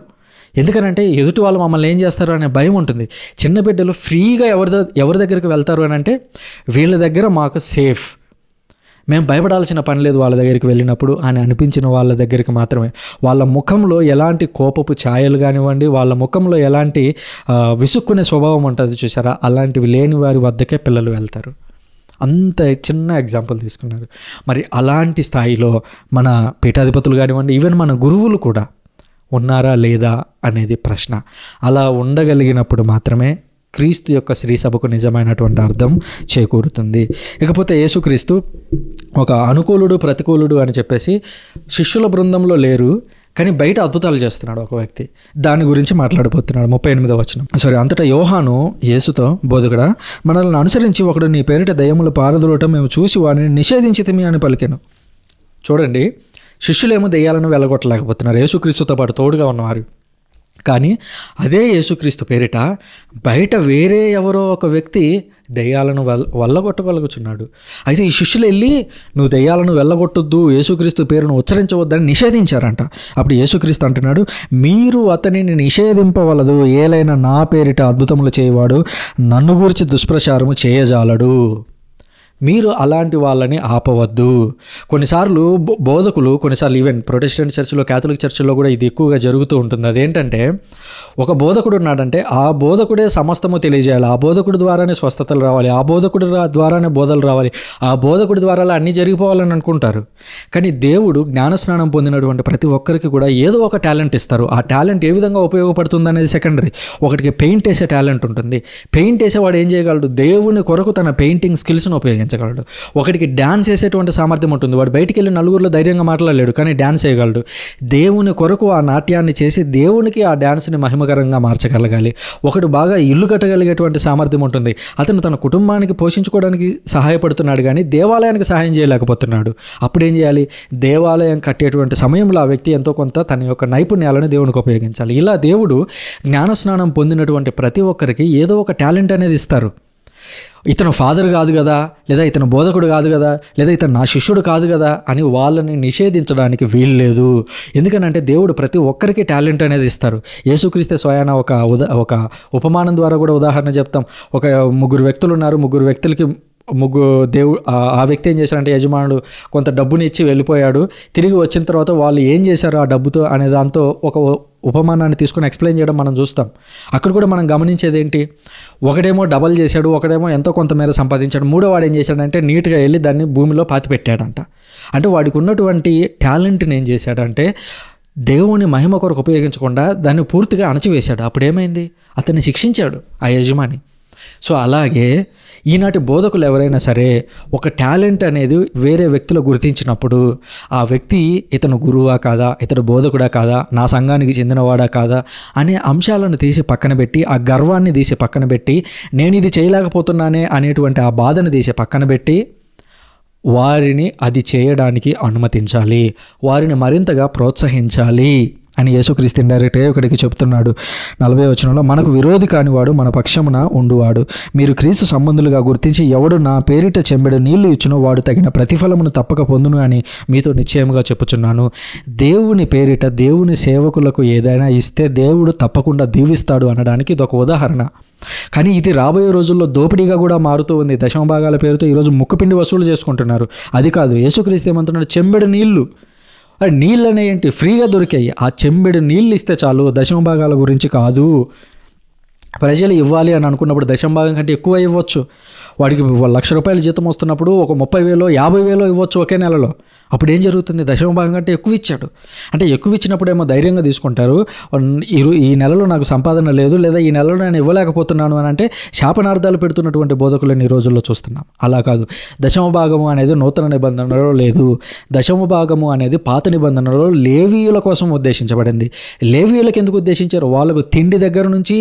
ఎందుకనంటే ఎదుటి వాళ్ళు మమ్మల్ని ఏం చేస్తారు అనే భయం ఉంటుంది చిన్న బిడ్డలు ఫ్రీగా ఎవరి ఎవరి దగ్గరికి వెళ్తారు అని అంటే వీళ్ళ దగ్గర మాకు సేఫ్ మేము భయపడాల్సిన పని లేదు వాళ్ళ దగ్గరికి వెళ్ళినప్పుడు అని అనిపించిన వాళ్ళ దగ్గరికి మాత్రమే వాళ్ళ ముఖంలో ఎలాంటి కోపపు ఛాయలు కానివ్వండి వాళ్ళ ముఖంలో ఎలాంటి విసుక్కునే స్వభావం ఉంటుంది చూసారా అలాంటివి లేని వారి వద్దకే పిల్లలు వెళ్తారు అంత చిన్న ఎగ్జాంపుల్ తీసుకున్నారు మరి అలాంటి స్థాయిలో మన పీఠాధిపతులు కానివ్వండి ఈవెన్ మన గురువులు కూడా ఉన్నారా లేదా అనేది ప్రశ్న అలా ఉండగలిగినప్పుడు మాత్రమే క్రీస్తు యొక్క శ్రీ సభకు నిజమైనటువంటి అర్థం చేకూరుతుంది ఇకపోతే యేసుక్రీస్తు ఒక అనుకూలుడు ప్రతికూలుడు అని చెప్పేసి శిష్యుల బృందంలో లేరు కానీ బయట అద్భుతాలు చేస్తున్నాడు ఒక వ్యక్తి దాని గురించి మాట్లాడిపోతున్నాడు ముప్పై ఎనిమిదో వచ్చిన సారీ అంతటా యోహాను యేసుతో బోధకుడా మనల్ని అనుసరించి ఒకడు నీ పేరిట దయ్యములు పారదొలటం మేము చూసి వాడిని నిషేధించితమి అని పలికాను చూడండి శిష్యులేమో దెయ్యాలను వెళ్ళగొట్టలేకపోతున్నారు యేసుక్రీస్తుతో పాటు తోడుగా ఉన్నవారు కానీ అదే యేసుక్రీస్తు పేరిట బయట వేరే ఎవరో ఒక వ్యక్తి దయ్యాలను వెల్ వెళ్ళగొట్టగలుగుచున్నాడు అయితే ఈ శిష్యులు వెళ్ళి నువ్వు దెయ్యాలను వెళ్ళగొట్టొద్దు యేసుక్రీస్తు పేరును ఉచ్చరించవద్దని నిషేధించారంట అప్పుడు యేసుక్రీస్తు అంటున్నాడు మీరు అతనిని నిషేధింపవలదు ఏలైనా నా పేరిట అద్భుతములు చేయవాడు నన్ను గురించి దుష్ప్రచారము చేయజాలడు మీరు అలాంటి వాళ్ళని ఆపవద్దు కొన్నిసార్లు బోధకులు కొన్నిసార్లు ఈవెన్ ప్రొటెస్టెంట్ చర్చిలో క్యాథలిక్ చర్చిలో కూడా ఇది ఎక్కువగా జరుగుతూ ఉంటుంది అదేంటంటే ఒక బోధకుడు ఉన్నాడంటే ఆ బోధకుడే సమస్తము తెలియజేయాలి ఆ బోధకుడి ద్వారానే స్వస్థతలు రావాలి ఆ బోధకుడు ద్వారానే బోధలు రావాలి ఆ బోధకుడి ద్వారా అన్నీ జరిగిపోవాలని అనుకుంటారు కానీ దేవుడు జ్ఞానస్నానం పొందినటువంటి ప్రతి ఒక్కరికి కూడా ఏదో ఒక టాలెంట్ ఇస్తారు ఆ టాలెంట్ ఏ విధంగా ఉపయోగపడుతుంది అనేది సెకండరీ ఒకటికి పెయింట్ వేసే టాలెంట్ ఉంటుంది పెయింట్ వేసేవాడు ఏం చేయగలడు దేవుని కొరకు తన పెయింటింగ్ స్కిల్స్ను ఉపయోగించాలి అందించగలడు ఒకటికి డ్యాన్స్ చేసేటువంటి సామర్థ్యం ఉంటుంది వాడు బయటికి వెళ్ళి నలుగురిలో ధైర్యంగా మాట్లాడలేడు కానీ డ్యాన్స్ చేయగలడు దేవుని కొరకు ఆ నాట్యాన్ని చేసి దేవునికి ఆ డ్యాన్స్ని మహిమకరంగా మార్చగలగాలి ఒకడు బాగా ఇల్లు కట్టగలిగేటువంటి సామర్థ్యం ఉంటుంది అతను తన కుటుంబానికి పోషించుకోవడానికి సహాయపడుతున్నాడు కానీ దేవాలయానికి సహాయం చేయలేకపోతున్నాడు అప్పుడు ఏం చేయాలి దేవాలయం కట్టేటువంటి సమయంలో ఆ వ్యక్తి ఎంతో కొంత తన యొక్క నైపుణ్యాలను దేవునికి ఉపయోగించాలి ఇలా దేవుడు జ్ఞానస్నానం పొందినటువంటి ప్రతి ఒక్కరికి ఏదో ఒక టాలెంట్ అనేది ఇస్తారు ఇతను ఫాదర్ కాదు కదా లేదా ఇతను బోధకుడు కాదు కదా లేదా ఇతను నా శిష్యుడు కాదు కదా అని వాళ్ళని నిషేధించడానికి వీలు లేదు ఎందుకనంటే దేవుడు ప్రతి ఒక్కరికి టాలెంట్ అనేది ఇస్తారు యేసుక్రీస్తే స్వయాన ఒక ఉదా ఒక ఉపమానం ద్వారా కూడా ఉదాహరణ చెప్తాం ఒక ముగ్గురు వ్యక్తులు ఉన్నారు ముగ్గురు వ్యక్తులకి ముగ్గు దేవుడు ఆ వ్యక్తి ఏం చేశారంటే యజమానుడు కొంత డబ్బుని ఇచ్చి వెళ్ళిపోయాడు తిరిగి వచ్చిన తర్వాత వాళ్ళు ఏం చేశారు ఆ డబ్బుతో అనే దాంతో ఒక ఉపమానాన్ని తీసుకొని ఎక్స్ప్లెయిన్ చేయడం మనం చూస్తాం అక్కడ కూడా మనం గమనించేది ఏంటి ఒకడేమో డబల్ చేశాడు ఒకడేమో ఎంతో కొంతమేర సంపాదించాడు మూడో వాడు ఏం చేశాడంటే నీట్గా వెళ్ళి దాన్ని భూమిలో పాతి పెట్టాడంట అంటే వాడికి ఉన్నటువంటి టాలెంట్ని ఏం చేశాడంటే దేవుని మహిమ కొరకు ఉపయోగించకుండా దాన్ని పూర్తిగా అణచివేశాడు అప్పుడేమైంది అతన్ని శిక్షించాడు ఆ యజమాని సో అలాగే ఈనాటి బోధకులు ఎవరైనా సరే ఒక టాలెంట్ అనేది వేరే వ్యక్తిలో గుర్తించినప్పుడు ఆ వ్యక్తి ఇతను గురువా కాదా ఇతడు బోధకుడా కాదా నా సంఘానికి చెందినవాడా కాదా అనే అంశాలను తీసి పక్కన పెట్టి ఆ గర్వాన్ని తీసి పక్కన పెట్టి నేను ఇది చేయలేకపోతున్నానే అనేటువంటి ఆ బాధను తీసి పక్కన పెట్టి వారిని అది చేయడానికి అనుమతించాలి వారిని మరింతగా ప్రోత్సహించాలి అని యేసుక్రీస్తు ఇండైరెక్ట్గా ఒకడికి చెప్తున్నాడు నలభై వచనంలో మనకు విరోధి కానివాడు మన పక్షమున ఉండువాడు మీరు క్రీస్తు సంబంధులుగా గుర్తించి ఎవడు నా పేరిట చెంబెడు నీళ్లు ఇచ్చినో వాడు తగిన ప్రతిఫలమును తప్పక పొందును అని మీతో నిశ్చయముగా చెప్పుచున్నాను దేవుని పేరిట దేవుని సేవకులకు ఏదైనా ఇస్తే దేవుడు తప్పకుండా దీవిస్తాడు అనడానికి ఇదొక ఉదాహరణ కానీ ఇది రాబోయే రోజుల్లో దోపిడీగా కూడా మారుతూ ఉంది దశమ భాగాల పేరుతో ఈరోజు ముక్కుపిండి వసూలు చేసుకుంటున్నారు అది కాదు యేసుక్రీస్తు ఏమంటున్నాడు చెంబెడు నీళ్లు అండ్ నీళ్ళు ఏంటి ఫ్రీగా దొరికాయి ఆ చెంబెడు నీళ్ళు ఇస్తే చాలు దశమ భాగాల గురించి కాదు ప్రజలు ఇవ్వాలి అని అనుకున్నప్పుడు దశమ భాగం కంటే ఎక్కువ ఇవ్వచ్చు వాడికి లక్ష రూపాయల జీతం వస్తున్నప్పుడు ఒక ముప్పై వేలో యాభై వేలో ఇవ్వచ్చు ఒకే నెలలో అప్పుడు ఏం జరుగుతుంది దశమ భాగం కంటే ఎక్కువ ఇచ్చాడు అంటే ఎక్కువ ఇచ్చినప్పుడేమో ధైర్యంగా తీసుకుంటారు ఈ నెలలో నాకు సంపాదన లేదు లేదా ఈ నెలలో నేను ఇవ్వలేకపోతున్నాను అని అంటే శాపనార్థాలు పెడుతున్నటువంటి బోధకులను ఈ రోజుల్లో చూస్తున్నాం అలా కాదు దశమ భాగము అనేది నూతన నిబంధనలో లేదు దశమ భాగము అనేది పాత నిబంధనలో లేవీయుల కోసం ఉద్దేశించబడింది లేవీయులకు ఎందుకు ఉద్దేశించారు వాళ్ళకు తిండి దగ్గర నుంచి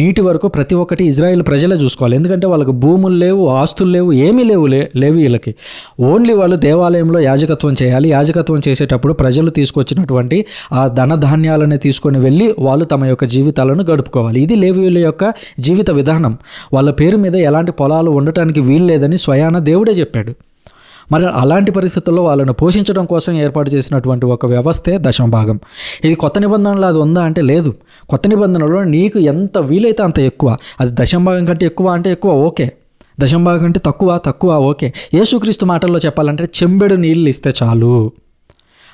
నీటి వరకు ప్రతి ఒక్కటి ఇజ్రాయెల్ ప్రజలే చూసుకోవాలి ఎందుకంటే వాళ్ళకు భూములు లేవు ఆస్తులు లేవు ఏమీ లేవు లే లేవీయులకి ఓన్లీ వాళ్ళు దేవాలయం సమయంలో యాజకత్వం చేయాలి యాజకత్వం చేసేటప్పుడు ప్రజలు తీసుకొచ్చినటువంటి ఆ ధన ధాన్యాలని తీసుకొని వెళ్ళి వాళ్ళు తమ యొక్క జీవితాలను గడుపుకోవాలి ఇది లేవీయుల యొక్క జీవిత విధానం వాళ్ళ పేరు మీద ఎలాంటి పొలాలు ఉండటానికి వీల్లేదని స్వయాన దేవుడే చెప్పాడు మరి అలాంటి పరిస్థితుల్లో వాళ్ళను పోషించడం కోసం ఏర్పాటు చేసినటువంటి ఒక వ్యవస్థే దశమ భాగం ఇది కొత్త నిబంధనలు అది ఉందా అంటే లేదు కొత్త నిబంధనలో నీకు ఎంత వీలైతే అంత ఎక్కువ అది దశమ భాగం కంటే ఎక్కువ అంటే ఎక్కువ ఓకే దశం భాగం అంటే తక్కువ తక్కువ ఓకే యేసుక్రీస్తు మాటల్లో చెప్పాలంటే చెంబెడు నీళ్ళు ఇస్తే చాలు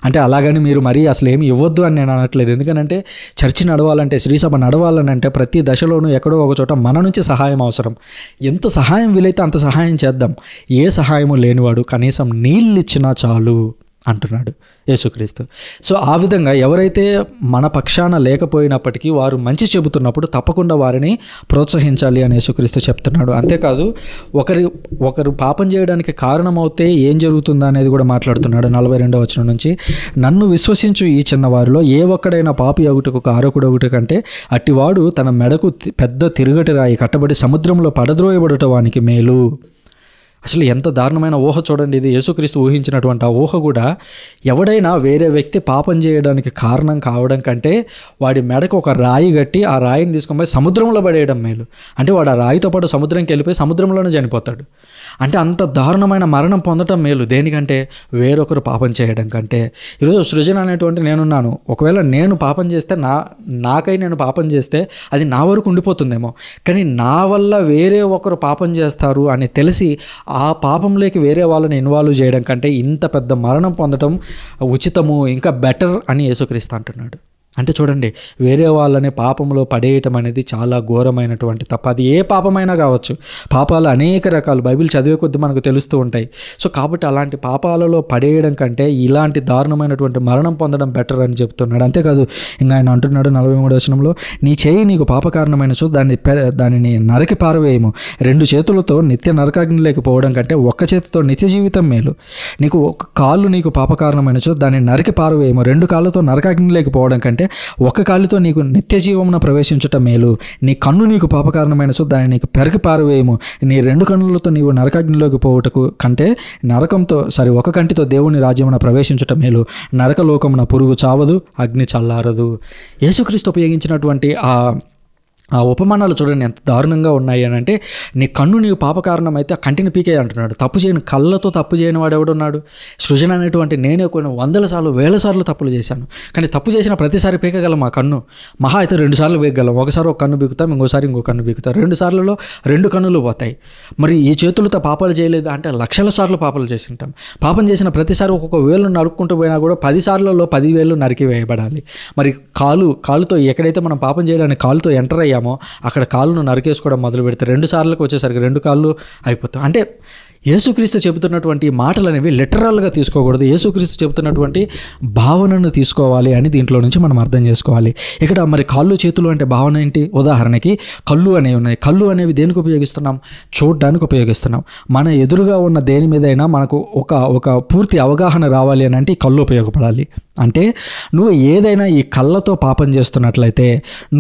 అంటే అలాగని మీరు మరీ అసలు ఏమి ఇవ్వద్దు అని నేను అనట్లేదు ఎందుకంటే చర్చి నడవాలంటే శ్రీసభ నడవాలనంటే ప్రతి దశలోనూ ఎక్కడో ఒక చోట మన నుంచి సహాయం అవసరం ఎంత సహాయం వీలైతే అంత సహాయం చేద్దాం ఏ సహాయము లేనివాడు కనీసం నీళ్ళు ఇచ్చినా చాలు అంటున్నాడు యేసుక్రీస్తు సో ఆ విధంగా ఎవరైతే మన పక్షాన లేకపోయినప్పటికీ వారు మంచి చెబుతున్నప్పుడు తప్పకుండా వారిని ప్రోత్సహించాలి అని యేసుక్రీస్తు చెప్తున్నాడు అంతేకాదు ఒకరి ఒకరు పాపం చేయడానికి కారణమవుతే ఏం జరుగుతుందా అనేది కూడా మాట్లాడుతున్నాడు నలభై రెండవ వచనం నుంచి నన్ను విశ్వసించు ఈ చిన్నవారిలో ఏ ఒక్కడైనా పాపి ఒకటికి ఒక ఒకటి కంటే అట్టివాడు తన మెడకు పెద్ద తిరుగటి రాయి కట్టబడి సముద్రంలో పడద్రోయబడటానికి మేలు అసలు ఎంత దారుణమైన ఊహ చూడండి ఇది యేసుక్రీస్తు ఊహించినటువంటి ఆ ఊహ కూడా ఎవడైనా వేరే వ్యక్తి పాపం చేయడానికి కారణం కావడం కంటే వాడి మెడకు ఒక రాయి కట్టి ఆ రాయిని తీసుకొని పోయి సముద్రంలో పడేయడం మేలు అంటే వాడు ఆ రాయితో పాటు సముద్రంకి వెళ్ళిపోయి సముద్రంలోనే చనిపోతాడు అంటే అంత దారుణమైన మరణం పొందటం మేలు దేనికంటే వేరొకరు పాపం చేయడం కంటే ఈరోజు సృజన అనేటువంటి నేనున్నాను ఒకవేళ నేను పాపం చేస్తే నా నాకై నేను పాపం చేస్తే అది నా వరకు ఉండిపోతుందేమో కానీ నా వల్ల వేరే ఒకరు పాపం చేస్తారు అని తెలిసి ఆ పాపంలోకి వేరే వాళ్ళని ఇన్వాల్వ్ చేయడం కంటే ఇంత పెద్ద మరణం పొందటం ఉచితము ఇంకా బెటర్ అని యేసుక్రీస్తు అంటున్నాడు అంటే చూడండి వేరే వాళ్ళని పాపంలో పడేయటం అనేది చాలా ఘోరమైనటువంటి తప్ప అది ఏ పాపమైనా కావచ్చు పాపాలు అనేక రకాలు బైబిల్ చదివే కొద్ది మనకు తెలుస్తూ ఉంటాయి సో కాబట్టి అలాంటి పాపాలలో పడేయడం కంటే ఇలాంటి దారుణమైనటువంటి మరణం పొందడం బెటర్ అని చెప్తున్నాడు అంతేకాదు ఇంకా ఆయన అంటున్నాడు నలభై మూడు వచనంలో నీ చేయి నీకు పాపకారణమైన చూ దాన్ని దానిని నరికి పారవేయము రెండు చేతులతో నిత్య నరకాగ్ని లేకపోవడం కంటే ఒక్క చేతితో నిత్య జీవితం మేలు నీకు ఒక కాళ్ళు నీకు పాపకారణమైన చూ దాన్ని నరికి పారవేయము రెండు కాళ్ళతో నరకాగ్ని లేకపోవడం కంటే ఒక కాలుతో నీకు నిత్య జీవమున ప్రవేశించటం మేలు నీ కన్ను నీకు సో దాన్ని నీకు పెరగి పారవేయము నీ రెండు కన్నులతో నీవు నరకాగ్నిలోకి పోవుటకు కంటే నరకంతో సారీ ఒక కంటితో దేవుని రాజ్యమున ప్రవేశించటం మేలు నరకలోకమున పురుగు చావదు అగ్ని చల్లారదు యేసుక్రీస్తు ఉపయోగించినటువంటి ఆ ఆ ఉపమానాలు చూడండి ఎంత దారుణంగా ఉన్నాయి అని అంటే నీ కన్ను పాప కారణం అయితే ఆ కంటిని పీకే అంటున్నాడు తప్పు చేయని కళ్ళతో తప్పు చేయని వాడు ఎవడున్నాడు సృజన అనేటువంటి నేనే కొన్ని వందల సార్లు వేల సార్లు తప్పులు చేశాను కానీ తప్పు చేసిన ప్రతిసారి పీకగలం మా కన్ను మహా అయితే రెండు సార్లు పీకగలం ఒకసారి ఒక కన్ను బీకుతాం ఇంకోసారి ఇంకో కన్ను బీకుతాం రెండు సార్లలో రెండు కన్నులు పోతాయి మరి ఈ చేతులతో పాపాలు చేయలేదు అంటే లక్షల సార్లు పాపాలు చేసింటాం పాపం చేసిన ప్రతిసారి ఒక్కొక్క వేలు నరుక్కుంటూ పోయినా కూడా పది సార్లలో పది వేలు నరికి వేయబడాలి మరి కాలు కాలుతో ఎక్కడైతే మనం పాపం చేయడానికి కాలుతో ఎంటర్ అయ్యి ఏమో అక్కడ కాళ్ళను నరికేసుకోవడం మొదలు పెడితే రెండు సార్లకు వచ్చేసరికి రెండు కాళ్ళు అయిపోతాం అంటే యేసుక్రీస్తు చెబుతున్నటువంటి మాటలు అనేవి లిటరల్గా తీసుకోకూడదు యేసుక్రీస్తు చెబుతున్నటువంటి భావనను తీసుకోవాలి అని దీంట్లో నుంచి మనం అర్థం చేసుకోవాలి ఇక్కడ మరి కాళ్ళు చేతులు అంటే భావన ఏంటి ఉదాహరణకి కళ్ళు అనేవి ఉన్నాయి కళ్ళు అనేవి దేనికి ఉపయోగిస్తున్నాం చూడడానికి ఉపయోగిస్తున్నాం మన ఎదురుగా ఉన్న దేని మీదైనా మనకు ఒక ఒక పూర్తి అవగాహన రావాలి అని అంటే కళ్ళు ఉపయోగపడాలి అంటే నువ్వు ఏదైనా ఈ కళ్ళతో పాపం చేస్తున్నట్లయితే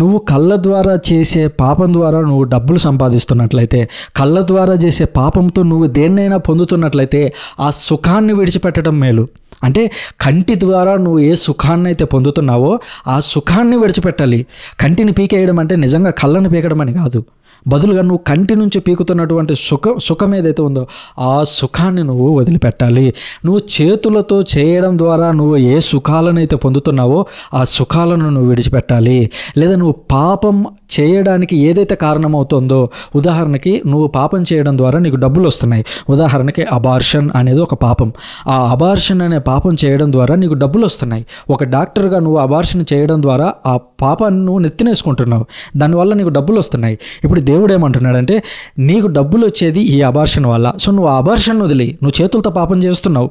నువ్వు కళ్ళ ద్వారా చేసే పాపం ద్వారా నువ్వు డబ్బులు సంపాదిస్తున్నట్లయితే కళ్ళ ద్వారా చేసే పాపంతో నువ్వు దేన్నైనా పొందుతున్నట్లయితే ఆ సుఖాన్ని విడిచిపెట్టడం మేలు అంటే కంటి ద్వారా నువ్వు ఏ సుఖాన్ని అయితే పొందుతున్నావో ఆ సుఖాన్ని విడిచిపెట్టాలి కంటిని పీకేయడం అంటే నిజంగా కళ్ళను పీకడం అని కాదు బదులుగా నువ్వు కంటి నుంచి పీకుతున్నటువంటి సుఖ సుఖం ఏదైతే ఉందో ఆ సుఖాన్ని నువ్వు వదిలిపెట్టాలి నువ్వు చేతులతో చేయడం ద్వారా నువ్వు ఏ సుఖాలను అయితే పొందుతున్నావో ఆ సుఖాలను నువ్వు విడిచిపెట్టాలి లేదా నువ్వు పాపం చేయడానికి ఏదైతే కారణమవుతుందో ఉదాహరణకి నువ్వు పాపం చేయడం ద్వారా నీకు డబ్బులు వస్తున్నాయి ఉదాహరణకి అబార్షన్ అనేది ఒక పాపం ఆ అబార్షన్ అనే పాపం చేయడం ద్వారా నీకు డబ్బులు వస్తున్నాయి ఒక డాక్టర్గా నువ్వు అబార్షన్ చేయడం ద్వారా ఆ పాపాన్ని నువ్వు నెత్తినేసుకుంటున్నావు దానివల్ల నీకు డబ్బులు వస్తున్నాయి ఇప్పుడు దేవుడు ఏమంటున్నాడంటే నీకు డబ్బులు వచ్చేది ఈ అబార్షన్ వల్ల సో నువ్వు ఆ అబార్షన్ వదిలి నువ్వు చేతులతో పాపం చేస్తున్నావు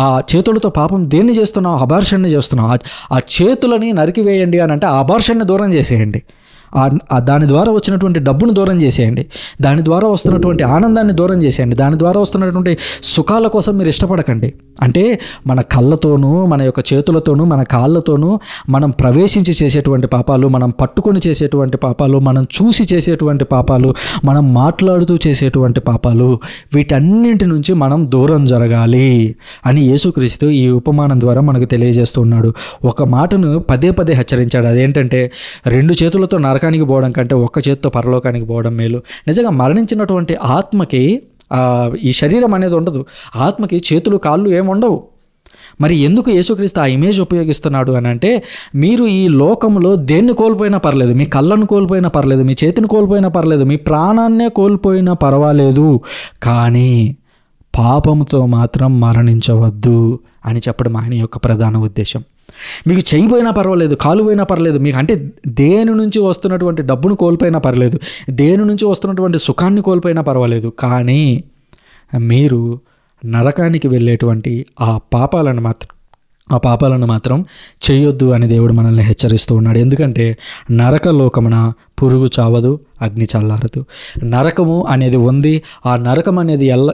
ఆ చేతులతో పాపం దేన్ని చేస్తున్నావు అబార్షన్ని చేస్తున్నావు ఆ చేతులని నరికివేయండి అని అంటే ఆ అబార్షన్ని దూరం చేసేయండి దాని ద్వారా వచ్చినటువంటి డబ్బును దూరం చేసేయండి దాని ద్వారా వస్తున్నటువంటి ఆనందాన్ని దూరం చేసేయండి దాని ద్వారా వస్తున్నటువంటి సుఖాల కోసం మీరు ఇష్టపడకండి అంటే మన కళ్ళతోనూ మన యొక్క చేతులతోనూ మన కాళ్ళతోనూ మనం ప్రవేశించి చేసేటువంటి పాపాలు మనం పట్టుకొని చేసేటువంటి పాపాలు మనం చూసి చేసేటువంటి పాపాలు మనం మాట్లాడుతూ చేసేటువంటి పాపాలు వీటన్నింటి నుంచి మనం దూరం జరగాలి అని యేసుక్రీస్తు ఈ ఉపమానం ద్వారా మనకు తెలియజేస్తున్నాడు ఒక మాటను పదే పదే హెచ్చరించాడు అదేంటంటే రెండు చేతులతో నరక పరలోకానికి పోవడం కంటే ఒక్క చేత్తో పరలోకానికి పోవడం మేలు నిజంగా మరణించినటువంటి ఆత్మకి ఈ శరీరం అనేది ఉండదు ఆత్మకి చేతులు కాళ్ళు ఏముండవు మరి ఎందుకు యేసుక్రీస్తు ఆ ఇమేజ్ ఉపయోగిస్తున్నాడు అని అంటే మీరు ఈ లోకంలో దేన్ని కోల్పోయినా పర్లేదు మీ కళ్ళను కోల్పోయినా పర్లేదు మీ చేతిని కోల్పోయినా పర్లేదు మీ ప్రాణాన్నే కోల్పోయినా పర్వాలేదు కానీ పాపంతో మాత్రం మరణించవద్దు అని చెప్పడం ఆయన యొక్క ప్రధాన ఉద్దేశం మీకు చేయిపోయినా పర్వాలేదు కాలు పోయినా పర్లేదు మీకు అంటే దేని నుంచి వస్తున్నటువంటి డబ్బును కోల్పోయినా పర్లేదు దేని నుంచి వస్తున్నటువంటి సుఖాన్ని కోల్పోయినా పర్వాలేదు కానీ మీరు నరకానికి వెళ్ళేటువంటి ఆ పాపాలను మాత్రం ఆ పాపాలను మాత్రం చేయొద్దు అని దేవుడు మనల్ని హెచ్చరిస్తూ ఉన్నాడు ఎందుకంటే నరకలోకమున పురుగు చావదు అగ్ని చల్లారదు నరకము అనేది ఉంది ఆ నరకం అనేది ఎల్ల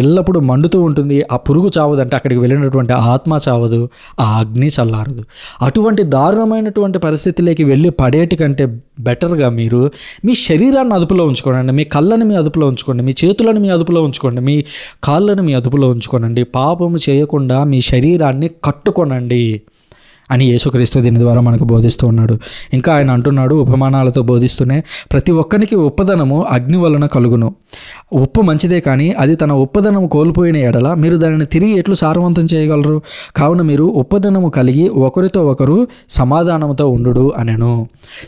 ఎల్లప్పుడూ మండుతూ ఉంటుంది ఆ పురుగు చావదు అంటే అక్కడికి వెళ్ళినటువంటి ఆత్మ చావదు ఆ అగ్ని చల్లారదు అటువంటి దారుణమైనటువంటి పరిస్థితిలోకి వెళ్ళి పడేటి కంటే బెటర్గా మీరు మీ శరీరాన్ని అదుపులో ఉంచుకోనండి మీ కళ్ళను మీ అదుపులో ఉంచుకోండి మీ చేతులను మీ అదుపులో ఉంచుకోండి మీ కాళ్ళను మీ అదుపులో ఉంచుకోనండి పాపము చేయకుండా మీ శరీరాన్ని కట్టుకోనండి అని యేసుక్రీస్తు దీని ద్వారా మనకు బోధిస్తూ ఉన్నాడు ఇంకా ఆయన అంటున్నాడు ఉపమానాలతో బోధిస్తూనే ప్రతి ఒక్కరికి ఉప్పదనము అగ్ని వలన కలుగును ఉప్పు మంచిదే కానీ అది తన ఉప్పదనము కోల్పోయిన ఎడల మీరు దానిని తిరిగి ఎట్లు సారవంతం చేయగలరు కావున మీరు ఉప్పదనము కలిగి ఒకరితో ఒకరు సమాధానంతో ఉండు అనెను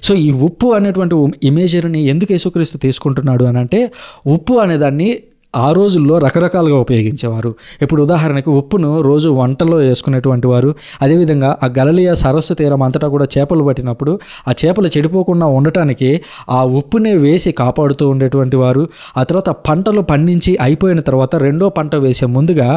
సో ఈ ఉప్పు అనేటువంటి ఇమేజర్ని ఎందుకు యేసుక్రీస్తు తీసుకుంటున్నాడు అని అంటే ఉప్పు అనేదాన్ని ఆ రోజుల్లో రకరకాలుగా ఉపయోగించేవారు ఇప్పుడు ఉదాహరణకు ఉప్పును రోజు వంటలో వేసుకునేటువంటి వారు అదేవిధంగా ఆ గలలియా సరస్సు తీరం అంతటా కూడా చేపలు పట్టినప్పుడు ఆ చేపలు చెడిపోకుండా ఉండటానికి ఆ ఉప్పునే వేసి కాపాడుతూ ఉండేటువంటి వారు ఆ తర్వాత పంటలు పండించి అయిపోయిన తర్వాత రెండో పంట వేసే ముందుగా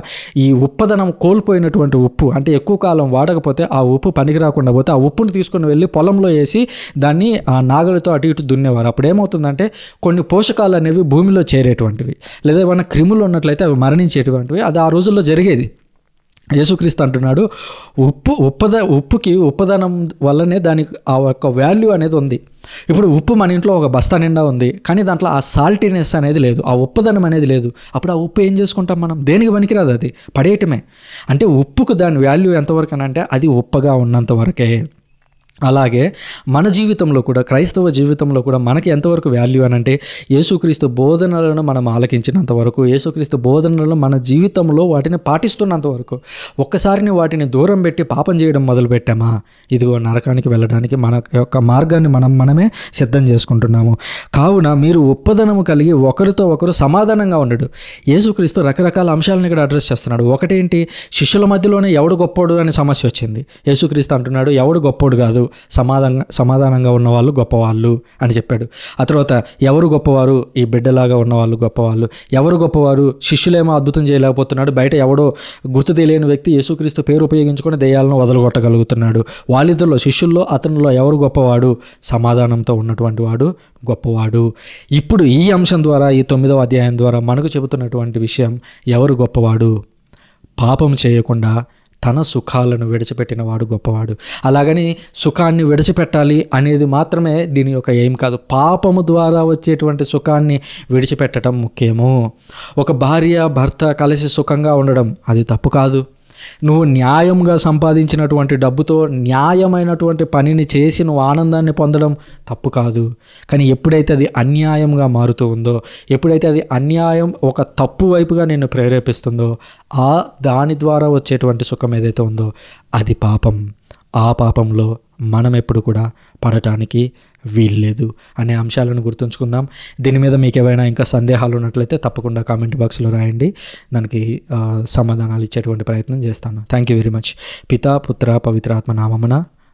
ఈ ఉప్పదనం కోల్పోయినటువంటి ఉప్పు అంటే ఎక్కువ కాలం వాడకపోతే ఆ ఉప్పు పనికి రాకుండా పోతే ఆ ఉప్పును తీసుకుని వెళ్ళి పొలంలో వేసి దాన్ని ఆ నాగలితో అటు ఇటు దున్నేవారు అప్పుడు ఏమవుతుందంటే కొన్ని పోషకాలు అనేవి భూమిలో చేరేటువంటివి లేదా ఏమైనా క్రిములు ఉన్నట్లయితే అవి మరణించేటువంటివి అది ఆ రోజుల్లో జరిగేది యేసుక్రీస్తు అంటున్నాడు ఉప్పు ఉప్పద ఉప్పుకి ఉప్పదనం వల్లనే దానికి ఆ యొక్క వాల్యూ అనేది ఉంది ఇప్పుడు ఉప్పు మన ఇంట్లో ఒక బస్తా నిండా ఉంది కానీ దాంట్లో ఆ సాల్టీనెస్ అనేది లేదు ఆ ఉప్పదనం అనేది లేదు అప్పుడు ఆ ఉప్పు ఏం చేసుకుంటాం మనం దేనికి పనికిరాదు అది పడేయటమే అంటే ఉప్పుకు దాని వాల్యూ ఎంతవరకు అని అంటే అది ఉప్పగా ఉన్నంతవరకే అలాగే మన జీవితంలో కూడా క్రైస్తవ జీవితంలో కూడా మనకి ఎంతవరకు వాల్యూ అని అంటే యేసుక్రీస్తు బోధనలను మనం ఆలకించినంత వరకు యేసుక్రీస్తు బోధనలను మన జీవితంలో వాటిని పాటిస్తున్నంత వరకు ఒక్కసారిని వాటిని దూరం పెట్టి పాపం చేయడం మొదలు పెట్టామా ఇదిగో నరకానికి వెళ్ళడానికి మన యొక్క మార్గాన్ని మనం మనమే సిద్ధం చేసుకుంటున్నాము కావున మీరు ఉప్పదనము కలిగి ఒకరితో ఒకరు సమాధానంగా ఉండడు యేసుక్రీస్తు రకరకాల అంశాలను ఇక్కడ అడ్రస్ చేస్తున్నాడు ఒకటేంటి శిష్యుల మధ్యలోనే ఎవడు గొప్పోడు అనే సమస్య వచ్చింది యేసుక్రీస్తు అంటున్నాడు ఎవడు గొప్పోడు కాదు సమాధాన సమాధానంగా ఉన్నవాళ్ళు గొప్పవాళ్ళు అని చెప్పాడు ఆ తర్వాత ఎవరు గొప్పవారు ఈ బిడ్డలాగా ఉన్నవాళ్ళు గొప్పవాళ్ళు ఎవరు గొప్పవారు శిష్యులేమో అద్భుతం చేయలేకపోతున్నాడు బయట ఎవడో గుర్తు తెలియని వ్యక్తి యేసుక్రీస్తు పేరు ఉపయోగించుకొని దేయాలను వదలగొట్టగలుగుతున్నాడు వాళ్ళిద్దరిలో శిష్యుల్లో అతనిలో ఎవరు గొప్పవాడు సమాధానంతో ఉన్నటువంటి వాడు గొప్పవాడు ఇప్పుడు ఈ అంశం ద్వారా ఈ తొమ్మిదవ అధ్యాయం ద్వారా మనకు చెబుతున్నటువంటి విషయం ఎవరు గొప్పవాడు పాపం చేయకుండా తన సుఖాలను విడిచిపెట్టినవాడు గొప్పవాడు అలాగని సుఖాన్ని విడిచిపెట్టాలి అనేది మాత్రమే దీని యొక్క ఏం కాదు పాపము ద్వారా వచ్చేటువంటి సుఖాన్ని విడిచిపెట్టడం ముఖ్యము ఒక భార్య భర్త కలిసి సుఖంగా ఉండడం అది తప్పు కాదు నువ్వు న్యాయంగా సంపాదించినటువంటి డబ్బుతో న్యాయమైనటువంటి పనిని చేసి నువ్వు ఆనందాన్ని పొందడం తప్పు కాదు కానీ ఎప్పుడైతే అది అన్యాయంగా మారుతూ ఉందో ఎప్పుడైతే అది అన్యాయం ఒక తప్పు వైపుగా నిన్ను ప్రేరేపిస్తుందో ఆ దాని ద్వారా వచ్చేటువంటి సుఖం ఏదైతే ఉందో అది పాపం ఆ పాపంలో మనం ఎప్పుడు కూడా పడటానికి వీల్లేదు అనే అంశాలను గుర్తుంచుకుందాం దీని మీద మీకు ఏవైనా ఇంకా సందేహాలు ఉన్నట్లయితే తప్పకుండా కామెంట్ బాక్స్లో రాయండి దానికి సమాధానాలు ఇచ్చేటువంటి ప్రయత్నం చేస్తాను థ్యాంక్ యూ వెరీ మచ్ పిత పుత్ర పవిత్రాత్మ నామమున